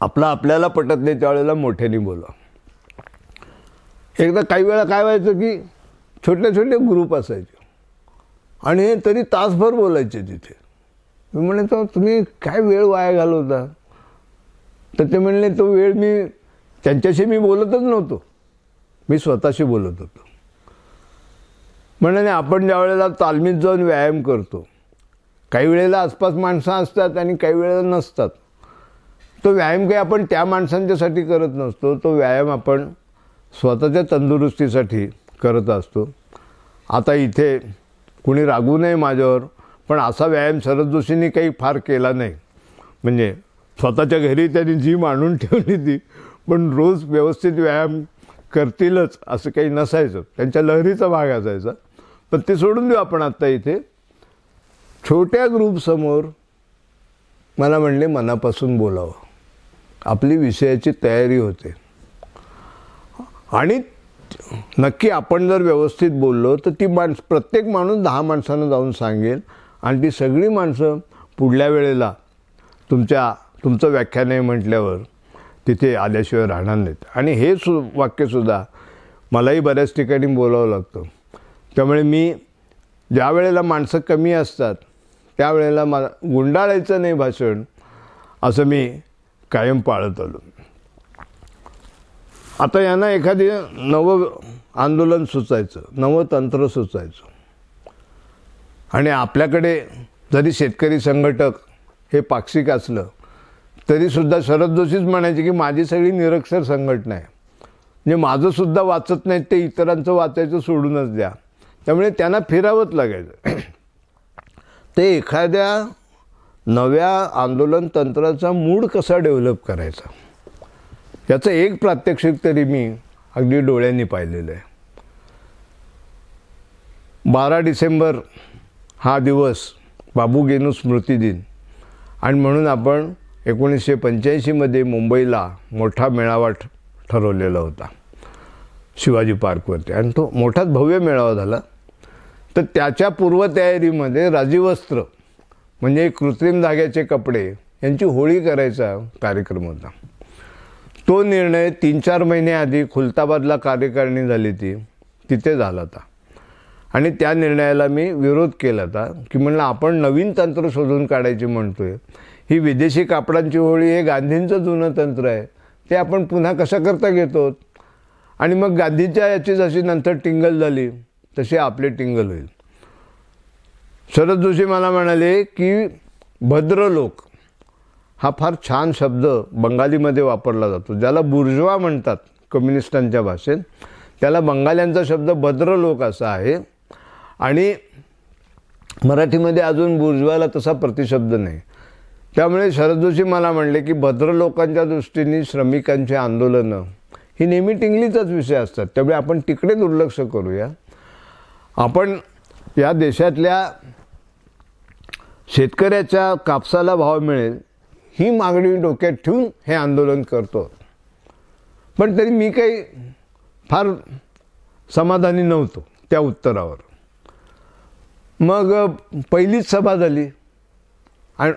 आपला आपल्याला पटत नाही त्यावेळेला मोठ्याने बोला एकदा काही वेळा काय व्हायचं की छोटे छोटे ग्रुप असायचे आणि तरी तासभर बोलायचे तिथे मी तो तुम्ही काय वेळ वाया घालवता तर ते म्हणले तो वेळ मी त्यांच्याशी मी बोलतच नव्हतो मी स्वतःशी बोलत होतो म्हणाले आपण ज्या वेळेला तालमीत जाऊन व्यायाम करतो काही वेळेला आसपास माणसं असतात आणि काही वेळेला नसतात तो व्यायाम काही आपण त्या माणसांच्यासाठी करत नसतो तो व्यायाम आपण स्वतःच्या तंदुरुस्तीसाठी करत असतो आता इथे कुणी रागू नये माझ्यावर पण असा व्यायाम शरद जोशींनी काही फार केला नाही म्हणजे स्वतःच्या घरी त्यांनी जिम आणून ठेवली ती पण रोज व्यवस्थित व्यायाम करतीलच असं काही नसायचं त्यांच्या लहरीचा भाग असायचा पण ते सोडून देऊ आपण आत्ता इथे छोट्या ग्रुपसमोर मला म्हणले मनापासून बोलावं आपली विषयाची तयारी होते आणि नक्की आपण जर व्यवस्थित बोललो तर ती माणस प्रत्येक माणूस दहा माणसांना जाऊन सांगेल आणि ती सगळी माणसं पुढल्या वेळेला तुमच्या तुमचं व्याख्यान आहे म्हटल्यावर तिथे आल्याशिवाय राहणार नाहीत आणि हे सु वाक्यसुद्धा मलाही बऱ्याच ठिकाणी बोलावं लागतं त्यामुळे मी ज्या वेळेला माणसं कमी असतात त्यावेळेला मला गुंडाळायचं नाही भाषण असं मी कायम पाळत आलो आता यांना एखादी नवं आंदोलन सुचायचं नवं तंत्र सुचायचं आणि आपल्याकडे जरी शेतकरी संघटक हे पाक्षिक असलं तरीसुद्धा शरद जोशीच म्हणायचे की माझी सगळी निरक्षर संघटना आहे म्हणजे माझंसुद्धा वाचत नाहीत ते इतरांचं वाचायचं सोडूनच द्या त्यामुळे त्यांना फिरावंच लागायचं ते एखाद्या नव्या आंदोलन तंत्राचा मूड कसा डेव्हलप करायचा याचं एक प्रात्यक्षिक तरी मी अगदी डोळ्यांनी पाहिलेलं आहे बारा डिसेंबर हा दिवस बाबू गेनू स्मृतिदिन आणि म्हणून आपण एकोणीसशे पंच्याऐंशीमध्ये मुंबईला मोठा मेळावा ठरवलेला होता शिवाजी पार्कवरती आणि तो मोठाच भव्य मेळावा झाला तर त्याच्या पूर्वतयारीमध्ये राजीवस्त्र म्हणजे कृत्रिम धाग्याचे कपडे यांची होळी करायचा कार्यक्रम होता तो निर्णय तीन चार महिन्याआधी खुलताबादला कार्यकारिणी झाली ती तिथे झाला होता आणि त्या निर्णयाला मी विरोध केला होता की म्हणलं आपण नवीन तंत्र शोधून काढायची म्हणतो आहे ही विदेशी कापडांची होळी हे गांधींचं जुनं तंत्र आहे ते आपण पुन्हा कशा करता घेतो आणि मग गांधीच्या याची जशी नंतर टिंगल झाली तशी आपले टिंगल होईल शरद जोशी मला म्हणाले की भद्र लोक हा फार छान शब्द बंगालीमध्ये वापरला जातो ज्याला बुर्जवा म्हणतात कम्युनिस्टांच्या भाषेत त्याला बंगाल्यांचा शब्द भद्र लोक असा आहे आणि मराठीमध्ये अजून बुर्जवाला तसा प्रतिशब्द नाही त्यामुळे शरद जोशी मला म्हणले की भद्र लोकांच्या दृष्टीने श्रमिकांची आंदोलनं ही नेहमी टिंगलीचाच विषय असतात त्यामुळे आपण तिकडे दुर्लक्ष करूया आपण या देशातल्या शेतकऱ्याच्या कापसाला भाव मिळेल ही मागणी डोक्यात ठेवून हे आंदोलन करतो पण तरी मी काही फार समाधानी नव्हतो त्या उत्तरावर मग पहिलीच सभा झाली आणि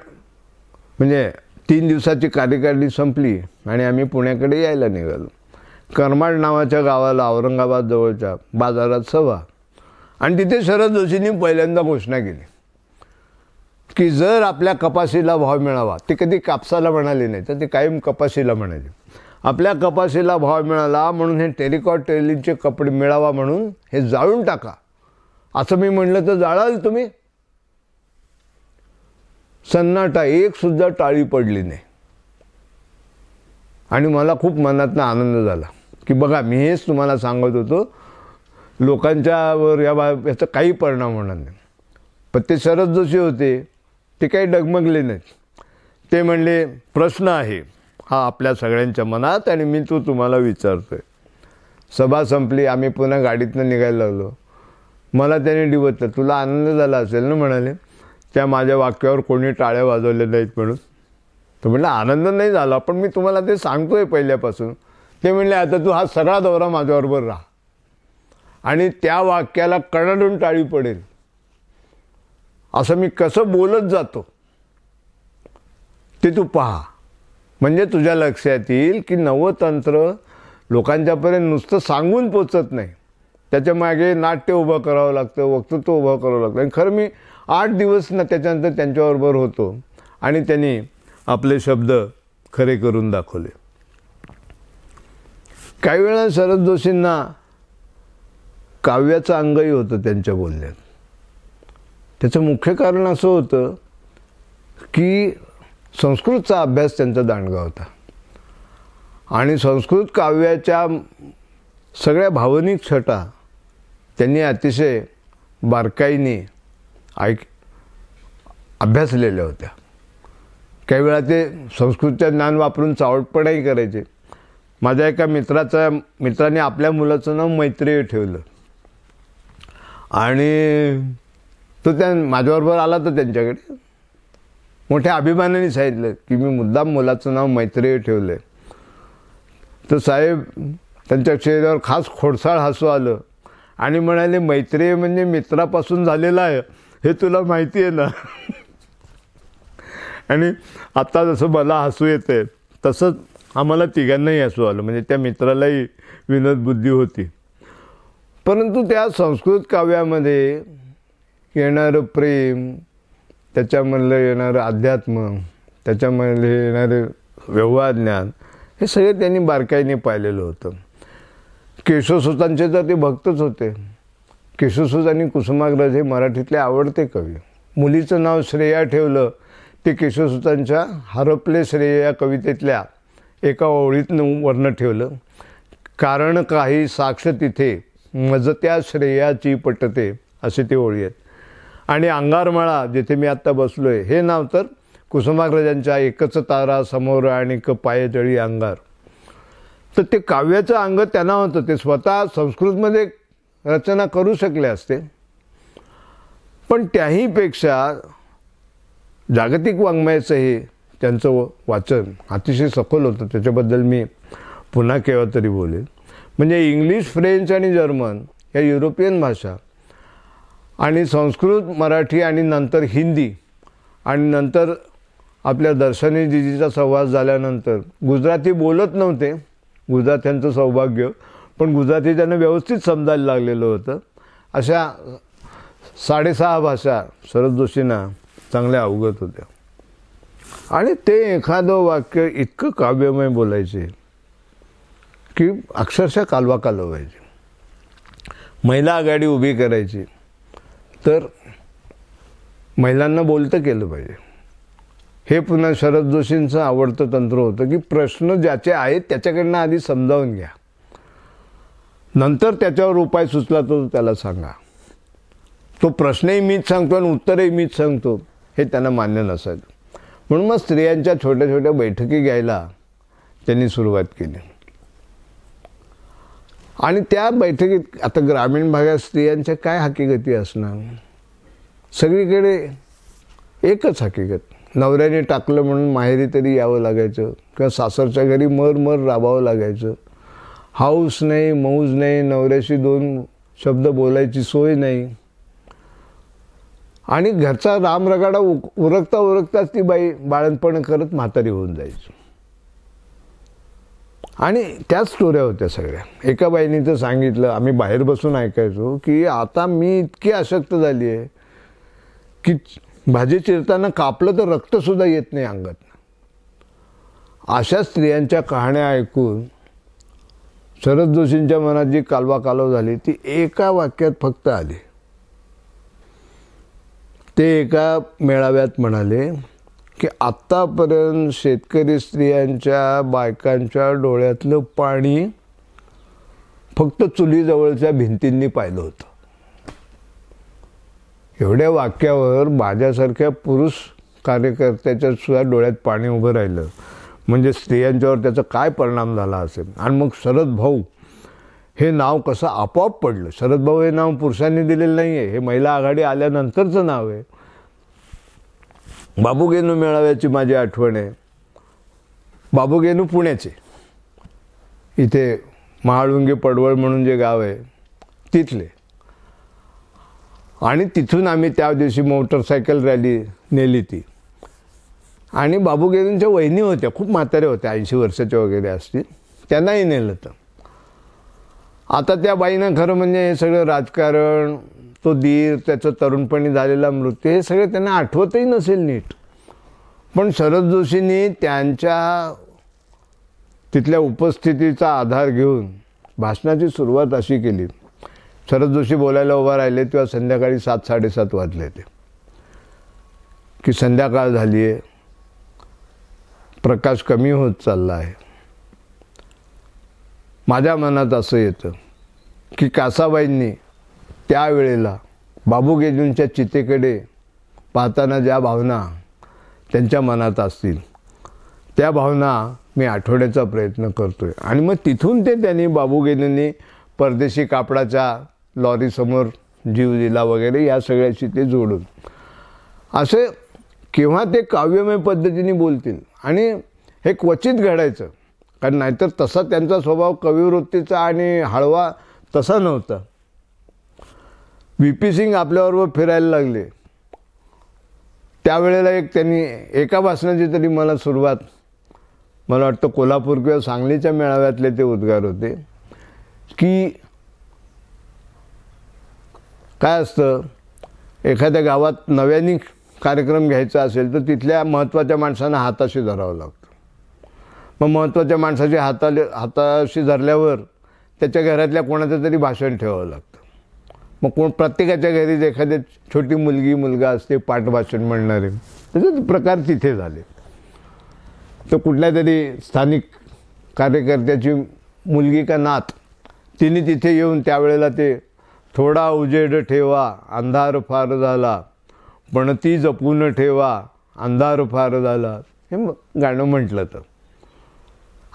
म्हणजे तीन दिवसाची कार्यकारिणी संपली आणि आम्ही पुण्याकडे यायला निघालो करमाड नावाच्या गावाला औरंगाबाद जवळच्या बाजारात सभा आणि तिथे शरद जोशींनी पहिल्यांदा घोषणा केली की जर आपल्या कपाशीला भाव मिळावा ते कधी कापसाला म्हणाले नाही तर ते कायम कपाशीला म्हणाले आपल्या कपाशीला भाव मिळाला म्हणून हे टेरिकॉट टेलिनचे कपडे मिळावा म्हणून हे जाळून टाका असं मी म्हणलं तर जाळाल तुम्ही सन्नाटा एकसुद्धा टाळी पडली नाही आणि मला खूप मनातनं आनंद झाला की बघा मी हेच तुम्हाला सांगत होतो लोकांच्यावर या बा याचा काही परिणाम होणार नाही पण ते शरद जोशी होते ते काही डगमगले नाहीत ते म्हणले प्रश्न आहे हा आपल्या सगळ्यांच्या मनात आणि मी तो तुम्हाला विचारतो आहे सभा संपली आम्ही पुन्हा गाडीतनं निघायला लागलो मला त्याने डिवतलं तुला आनंद झाला असेल ना म्हणाले त्या माझ्या वाक्यावर कोणी टाळ्या वाजवल्या नाहीत म्हणून तर म्हटलं आनंद नाही झाला पण मी तुम्हाला ते सांगतो आहे पहिल्यापासून ते म्हणले आता तू हा सगळा दौरा माझ्याबरोबर राहा आणि त्या वाक्याला कडाडून टाळी पडेल असं मी कसं बोलत जातो ते तू पहा म्हणजे तुझ्या लक्षात येईल की नवतंत्र लोकांच्यापर्यंत नुसतं सांगून पोचत नाही त्याच्या मागे नाट्य उभं करावं लागतं वक्तृत्व उभं करावं लागतं आणि खरं मी आठ दिवस ना त्याच्यानंतर त्यांच्याबरोबर होतो आणि त्यांनी आपले शब्द खरे करून दाखवले काही वेळा शरद जोशींना काव्याचं अंगही होतं त्यांच्या बोलण्यात त्याचं मुख्य कारण असं होतं की संस्कृतचा अभ्यास त्यांचा दांडगा होता आणि संस्कृत काव्याच्या सगळ्या भावनिक छटा त्यांनी अतिशय बारकाईने ऐक अभ्यासलेल्या होत्या काही वेळा ते संस्कृतचं ज्ञान वापरून चावटपणाही करायचे माझ्या एका मित्राचा मित्राने आपल्या मुलाचं नाव मैत्रेय ठेवलं आणि तो त्या माझ्याबरोबर आला तर त्यांच्याकडे मोठ्या अभिमानाने सांगितलं की मी मुद्दाम मुलाचं नाव मैत्रेय ठेवलं आहे तर साहेब त्यांच्या चेहऱ्यावर खास खोडसाळ हसू आलं आणि म्हणाले मैत्रेय म्हणजे मित्रापासून झालेलं आहे हे तुला माहिती आहे ना [laughs] आणि आत्ता जसं मला हसू येते तसंच आम्हाला तिघांनाही हसू आलं म्हणजे त्या मित्रालाही विनोद बुद्धी होती परंतु त्या संस्कृत काव्यामध्ये येणारं प्रेम त्याच्यामधलं येणारं अध्यात्म त्याच्यामधले येणारं व्यवहार ज्ञान हे सगळे त्यांनी बारकाईने पाहिलेलं होतं केशवसुतांचे तर ते भक्तच होते केशवसुत आणि कुसुमाग्रज हे मराठीतले आवडते कवी मुलीचं नाव श्रेया ठेवलं ते केशवसुतांच्या हरपले श्रेय या कवितेतल्या एका ओळीतनं वर्ण ठेवलं कारण काही साक्ष तिथे मजत्या श्रेयाची पटते असे ते ओळी आहेत आणि अंगारमाळा जिथे मी आत्ता बसलो आहे हे नाव तर कुसुमाग्रजांच्या एकच तारा समोर आणि क पायतळी अंगार तर ते काव्याचं अंग त्यांना होतं ते स्वतः संस्कृतमध्ये रचना करू शकले असते पण त्याहीपेक्षा जागतिक वाङ्मयाचं हे त्यांचं वाचन अतिशय सखोल होतं त्याच्याबद्दल मी पुन्हा केव्हा तरी बोलेन म्हणजे इंग्लिश फ्रेंच आणि जर्मन या युरोपियन भाषा आणि संस्कृत मराठी आणि नंतर हिंदी आणि नंतर आपल्या दर्शनी दिदीचा संवाद झाल्यानंतर गुजराती बोलत नव्हते गुजरात्यांचं सौभाग्य पण गुजराती त्यांना व्यवस्थित समजायला लागलेलं होतं अशा साडेसहा भाषा शरद जोशींना चांगल्या अवगत होत्या आणि ते एखादं वाक्य इतकं काव्यमय बोलायचे की अक्षरशः कालवा कालवायचे महिला आघाडी उभी करायची तर महिलांना बोलतं केलं पाहिजे हे पुन्हा शरद जोशींचं आवडतं तंत्र होतं की प्रश्न ज्याचे आहेत त्याच्याकडनं आधी समजावून घ्या नंतर त्याच्यावर उपाय सुचला तो त्याला सांगा तो प्रश्नही मीच सांगतो आणि उत्तरही मीच सांगतो हे त्यांना मान्य नसायचं म्हणून मग स्त्रियांच्या छोट्या छोट्या बैठकी घ्यायला त्यांनी सुरुवात केली आणि त्या बैठकीत आता ग्रामीण भागात स्त्रियांच्या काय हकीकती असणार सगळीकडे एकच हकीकत नवऱ्याने टाकलं म्हणून माहेरी तरी यावं लागायचं किंवा सासरच्या घरी मर मर राबावं लागायचं हाऊस नाही मौज नाही नवऱ्याशी दोन शब्द बोलायची सोय नाही आणि घरचा रामरगाडा उरकता उरकताच ती बाई बाळणपण करत म्हातारी होऊन जायची आणि त्याच स्टोऱ्या होत्या सगळ्या एका बाईनीचं सांगितलं आम्ही बाहेर बसून ऐकायचो की आता मी इतकी अशक्त झाली आहे की भाजी चिरताना कापलं तर रक्तसुद्धा येत नाही अंगात अशा स्त्रियांच्या कहाण्या ऐकून शरद जोशींच्या मनात जी कालवा कालव झाली ती एका वाक्यात फक्त आली ते एका मेळाव्यात म्हणाले की आत्तापर्यंत शेतकरी स्त्रियांच्या बायकांच्या डोळ्यातलं पाणी फक्त चुलीजवळच्या भिंतींनी पाहिलं होतं एवढ्या वाक्यावर माझ्यासारख्या पुरुष कार्यकर्त्याच्या सुद्धा डोळ्यात पाणी उभं राहिलं म्हणजे स्त्रियांच्यावर त्याचा काय परिणाम झाला असेल आणि मग शरद भाऊ हे नाव कसं आपोआप पडलं शरद भाऊ हे नाव पुरुषांनी दिलेलं नाही आहे हे महिला आघाडी आल्यानंतरचं नाव आहे बाबूगेनू मेळाव्याची माझी आठवण आहे बाबूगेनू पुण्याचे इथे महाळुंगे पडवळ म्हणून जे गाव आहे तिथले आणि तिथून आम्ही त्या दिवशी मोटरसायकल रॅली नेली ती आणि बाबूगेनूंच्या वहिनी होत्या खूप म्हाताऱ्या होत्या ऐंशी वर्षाच्या वगैरे असतील त्यांनाही नेलं होतं आता त्या बाईनं खरं म्हणजे हे सगळं राजकारण तो दीर त्याचं तरुणपणी झालेला मृत्यू हे सगळे त्यांना आठवतही नसेल नीट पण शरद जोशींनी त्यांच्या तिथल्या उपस्थितीचा आधार घेऊन भाषणाची सुरुवात अशी केली शरद जोशी बोलायला उभा राहिले तेव्हा संध्याकाळी सात साडेसात वाजले ते की संध्याकाळ झाली आहे प्रकाश कमी होत चालला आहे माझ्या मनात असं येतं की कासाबाईंनी त्यावेळेला बाबू गेजूंच्या चितेकडे पाहताना ज्या भावना त्यांच्या मनात असतील त्या भावना मी आठवण्याचा प्रयत्न करतो आहे आणि मग तिथून ते त्यांनी बाबू गेजूंनी परदेशी कापडाच्या लॉरीसमोर जीव दिला वगैरे या सगळ्याशी ते जोडून असे केव्हा ते काव्यमय पद्धतीने बोलतील आणि हे क्वचित घडायचं कारण नाहीतर तसा त्यांचा स्वभाव कविवृत्तीचा आणि हळवा तसा नव्हता व्ही पी सिंग आपल्याबरोबर फिरायला लागले त्यावेळेला एक त्यांनी एका भाषणाची तरी मला सुरुवात मला वाटतं कोल्हापूर किंवा सांगलीच्या मेळाव्यातले ते उद्गार होते की काय असतं एखाद्या गावात नव्याने कार्यक्रम घ्यायचा असेल तर तिथल्या महत्त्वाच्या माणसांना हाताशी धरावं लागतं मग महत्त्वाच्या माणसाचे हाताले हाताशी धरल्यावर त्याच्या घरातल्या कोणाचं तरी भाषण ठेवावं लागतं मग कोण प्रत्येकाच्या घरीच एखाद्या छोटी मुलगी मुलगा असते पाठभाषण म्हणणारे तसेच प्रकार तिथे झाले तर कुठल्या तरी स्थानिक कार्यकर्त्याची मुलगी का नात तिने तिथे येऊन त्यावेळेला ते थोडा उजेड ठेवा अंधार फार झाला पण ती जपून ठेवा अंधार फार झाला हे मग गाणं म्हटलं तर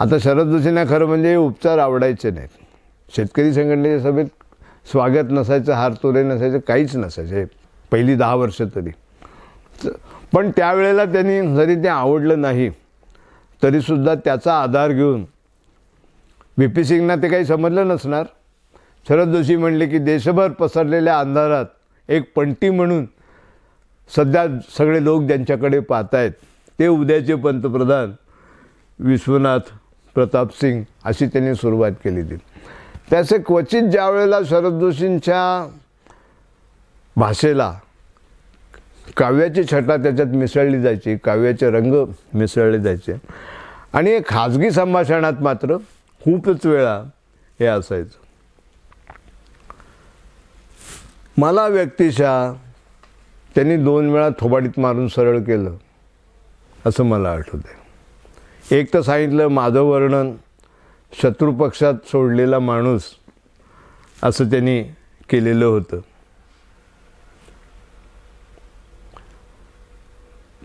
आता शरद जोशींना खरं म्हणजे उपचार आवडायचे नाहीत शेतकरी संघटनेच्या सभेत स्वागत नसायचं हार तोरे नसायचं काहीच नसायचं पहिली दहा वर्ष तरी पण त्यावेळेला त्यांनी जरी ते आवडलं नाही तरीसुद्धा त्याचा आधार घेऊन व्ही पी सिंगना ते काही समजलं नसणार शरद जोशी म्हणले की देशभर पसरलेल्या अंधारात एक पंटी म्हणून सध्या सगळे लोक ज्यांच्याकडे पाहत आहेत ते उद्याचे पंतप्रधान विश्वनाथ प्रताप सिंग अशी त्यांनी सुरुवात केली ती त्याचे क्वचित ज्या वेळेला शरद जोशींच्या भाषेला काव्याची छटा त्याच्यात मिसळली जायची काव्याचे रंग मिसळले जायचे आणि खाजगी संभाषणात मात्र खूपच वेळा हे असायचं मला व्यक्तिशा त्यांनी दोन वेळा थोबाडीत मारून सरळ केलं असं मला आठवते एक तर सांगितलं माझं वर्णन शत्रुपक्षात सोडलेला माणूस असं त्यांनी केलेलं होतं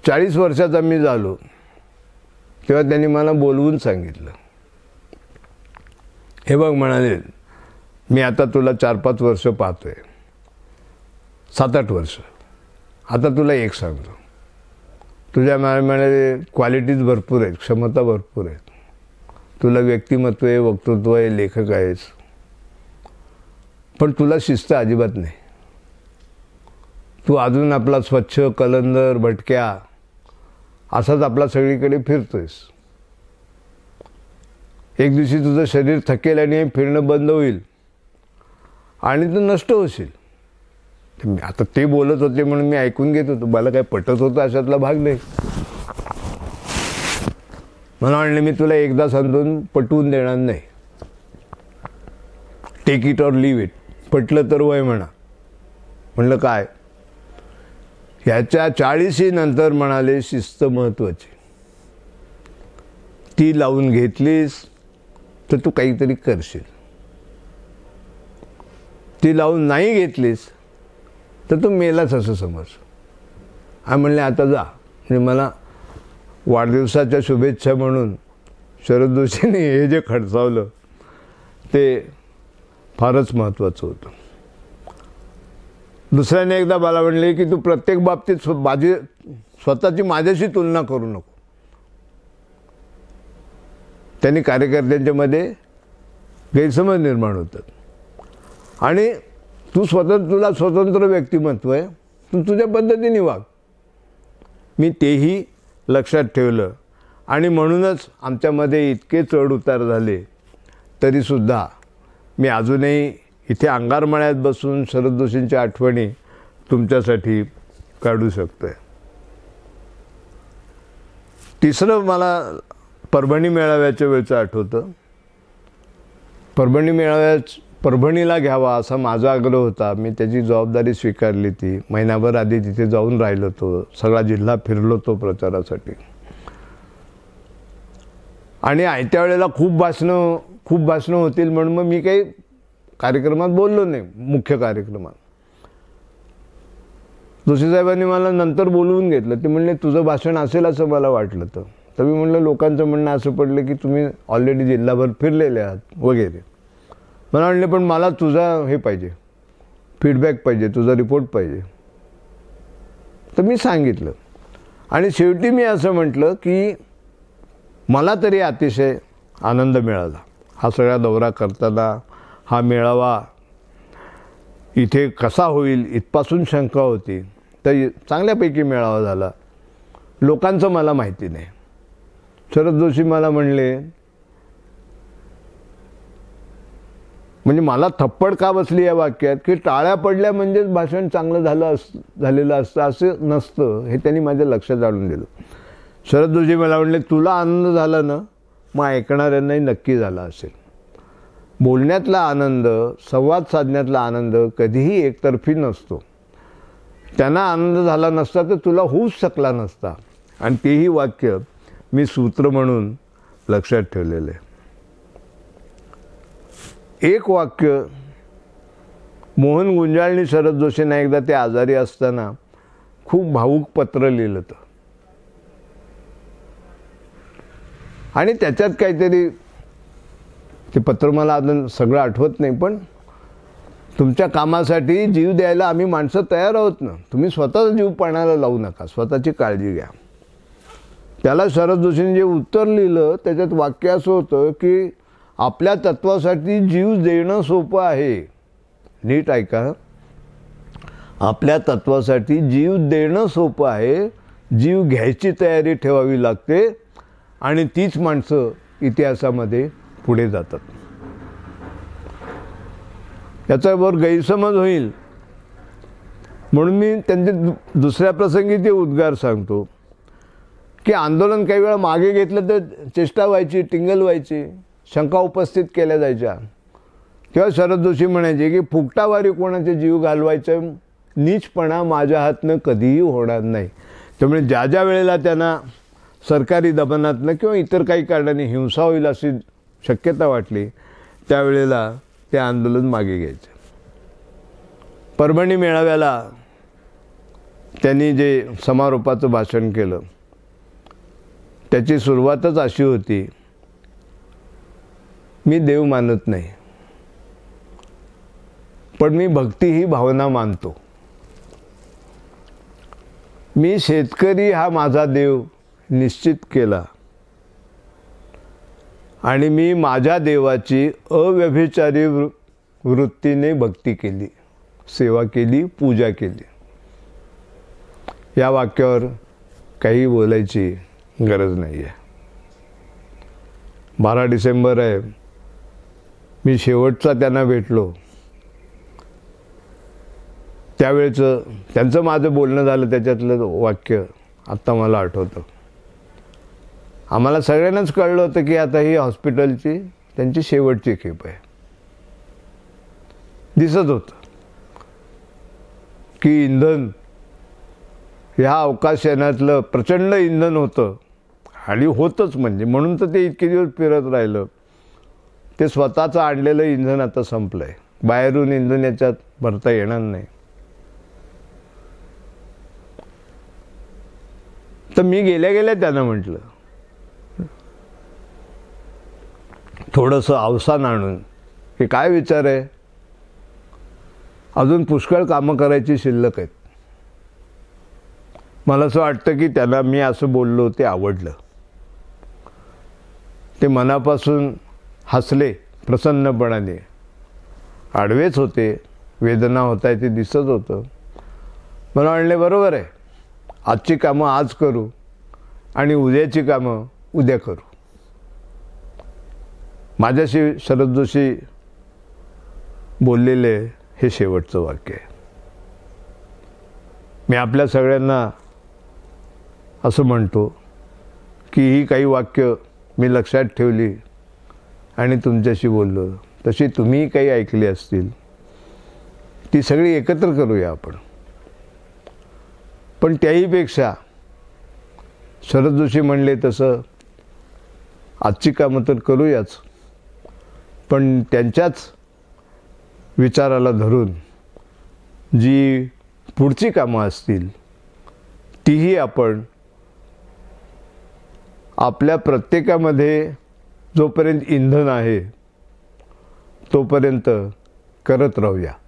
चाळीस वर्षाचा मी झालो तेव्हा त्यांनी मला बोलवून सांगितलं हे बघ म्हणाले मी आता तुला चार पाच वर्ष पाहतोय सात आठ वर्ष आता तुला एक सांगतो तुझ्या मला म्हणाले क्वालिटीज भरपूर आहेत क्षमता भरपूर आहेत तुला व्यक्तिमत्व आहे वक्तृत्व आहे लेखक आहेस पण तुला शिस्त अजिबात नाही तू अजून आपला स्वच्छ कलंदर भटक्या असाच आपला सगळीकडे फिरतोयस एक दिवशी तुझं शरीर थकेल आणि फिरणं बंद होईल आणि तू नष्ट होशील आता ते बोलत होते म्हणून मी ऐकून घेत होतो मला काय पटत होतं अशातला भाग नाही मला म्हणलं मी तुला एकदा समजून पटवून देणार नाही take it or leave it पटलं तर वय म्हणा म्हणलं काय ह्याच्या चाळीशी नंतर म्हणाले शिस्त महत्वाची ती लावून घेतलीस तर तू काहीतरी करशील ती लावून नाही घेतलीस तर तू मेलाच असं समज आणि म्हणले आता जा म्हणजे मला वाढदिवसाच्या शुभेच्छा म्हणून शरद जोशींनी हे जे खडसावलं ते फारच महत्त्वाचं होतं दुसऱ्याने एकदा मला म्हणले की तू प्रत्येक बाबतीत स्व माझी स्वतःची माझ्याशी तुलना करू नको त्यांनी कार्यकर्त्यांच्यामध्ये गैरसमज निर्माण होतात आणि तू स्वतंत्र तुला स्वतंत्र व्यक्तिमत्व आहे तू तुझ्या पद्धतीने वाग मी तेही लक्षात ठेवलं आणि म्हणूनच आमच्यामध्ये इतके चढ उतार झाले तरीसुद्धा मी अजूनही इथे अंगारमाळ्यात बसून शरद जोशींच्या आठवणी तुमच्यासाठी काढू शकतो आहे तिसरं मला परभणी मेळाव्याच्या वेळचं आठवतं परभणी मेळाव्याच परभणीला घ्यावा असा माझा आग्रह होता मी त्याची जबाबदारी स्वीकारली ती महिनाभर आधी तिथे जाऊन राहिलो तो सगळा जिल्हा फिरलो तो प्रचारासाठी आणि आयत्या वेळेला खूप भाषणं खूप भाषणं होतील म्हणून मग मी काही कार्यक्रमात बोललो नाही मुख्य कार्यक्रमात जोशी साहेबांनी मला नंतर बोलवून घेतलं ते म्हणले तुझं भाषण असेल असं मला वाटलं तर मी म्हणलं लोकांचं म्हणणं असं पडलं की तुम्ही ऑलरेडी जिल्हाभर फिरलेले आहात वगैरे मला म्हणले पण मला तुझा हे पाहिजे फीडबॅक पाहिजे तुझा रिपोर्ट पाहिजे तर मी सांगितलं आणि शेवटी मी असं म्हटलं की मला तरी अतिशय आनंद मिळाला हा सगळा दौरा करताना हा मेळावा इथे कसा होईल इथपासून शंका होती तर चांगल्यापैकी मेळावा झाला लोकांचं मला माहिती नाही शरद जोशी मला म्हणले म्हणजे मला थप्पड का बसली या वाक्यात की टाळ्या पडल्या म्हणजेच भाषण चांगलं झालं अस झालेलं असतं असं नसतं हे त्यांनी माझ्या लक्षात आणून दिलं शरद जोशी मला म्हणले तुला आनंद झाला ना मग ऐकणाऱ्यांनाही नक्की झाला असेल बोलण्यातला आनंद संवाद साधण्यातला आनंद कधीही एकतर्फी नसतो त्यांना आनंद झाला नसता तर तुला होऊच शकला नसता आणि तेही वाक्य मी सूत्र म्हणून लक्षात ठेवलेलं आहे एक वाक्य मोहन गुंजाळणी शरद जोशींना एकदा ते आजारी असताना खूप भाऊक पत्र लिहिलं होतं आणि त्याच्यात काहीतरी ते पत्र मला अजून सगळं आठवत नाही पण तुमच्या कामासाठी जीव द्यायला आम्ही माणसं तयार आहोत ना तुम्ही स्वतःचा जीव पाण्याला लावू नका स्वतःची काळजी घ्या त्याला शरद जोशींनी जे उत्तर लिहिलं त्याच्यात वाक्य असं होतं की आपल्या तत्वासाठी जीव देणं सोपं आहे नीट ऐका आपल्या तत्वासाठी जीव देणं सोपं आहे जीव घ्यायची तयारी ठेवावी लागते आणि तीच माणसं इतिहासामध्ये पुढे जातात याच्यावर गैरसमज होईल म्हणून मी त्यांचे दुसऱ्या प्रसंगी ते उद्गार सांगतो की आंदोलन काही वेळा मागे घेतलं तर चेष्टा व्हायची टिंगल व्हायची शंका उपस्थित केल्या जायच्या किंवा शरद जोशी म्हणायचे की फुकटावारी कोणाचे जीव घालवायचं नीचपणा माझ्या हातनं कधीही होणार नाही त्यामुळे ज्या ज्या वेळेला त्यांना सरकारी दबनातनं किंवा इतर काही कारणाने हिंसा होईल अशी शक्यता वाटली त्यावेळेला ते आंदोलन मागे घ्यायचं परभणी मेळाव्याला त्यांनी जे समारोपाचं भाषण केलं त्याची सुरुवातच अशी होती मी देव मानत नाही पण मी भक्ती ही भावना मानतो मी शेतकरी हा माझा देव निश्चित केला आणि मी माझ्या देवाची अव्यभिचारी वृत्तीने भक्ती केली सेवा केली पूजा केली या वाक्यावर काही बोलायची गरज नाही आहे बारा डिसेंबर आहे मी शेवटचा त्यांना भेटलो त्यावेळचं त्यांचं माझं बोलणं झालं त्याच्यातलं वाक्य आत्ता मला आठवतं आम्हाला सगळ्यांनाच कळलं होतं की आता ही हॉस्पिटलची त्यांची शेवटची खेप आहे दिसत होतं की इंधन ह्या अवकाशयानातलं प्रचंड इंधन होतं आणि होतंच म्हणजे म्हणून तर ते इतके दिवस फिरत राहिलं ते स्वतःचं आणलेलं इंधन आता संपलं आहे बाहेरून इंधन याच्यात भरता येणार नाही तर मी गेल्या गेल्या त्यांना म्हटलं थोडंसं अवसान आणून की काय विचार आहे अजून पुष्कळ कामं करायची शिल्लक आहेत मला असं वाटतं की त्यांना मी असं बोललो ते आवडलं ते मनापासून हसले प्रसन्नपणाने आडवेच होते वेदना होत आहे ते दिसत होतं मला म्हणले बरोबर आहे आजची कामं आज करू आणि उद्याची कामं उद्या करू माझ्याशी शरद जोशी बोललेले हे शेवटचं वाक्य आहे मी आपल्या सगळ्यांना असं म्हणतो की ही काही वाक्य मी लक्षात ठेवली आणि तुमच्याशी बोललो तशी तुम्ही काही ऐकली असतील ती सगळी एकत्र करूया आपण पण त्याहीपेक्षा शरद जोशी म्हणले तसं आजची कामं तर करूयाच पण त्यांच्याच विचाराला धरून जी पुढची कामं असतील तीही आपण आपल्या प्रत्येकामध्ये जोपर्यंत इंधन आहे तोपर्यंत करत राहूया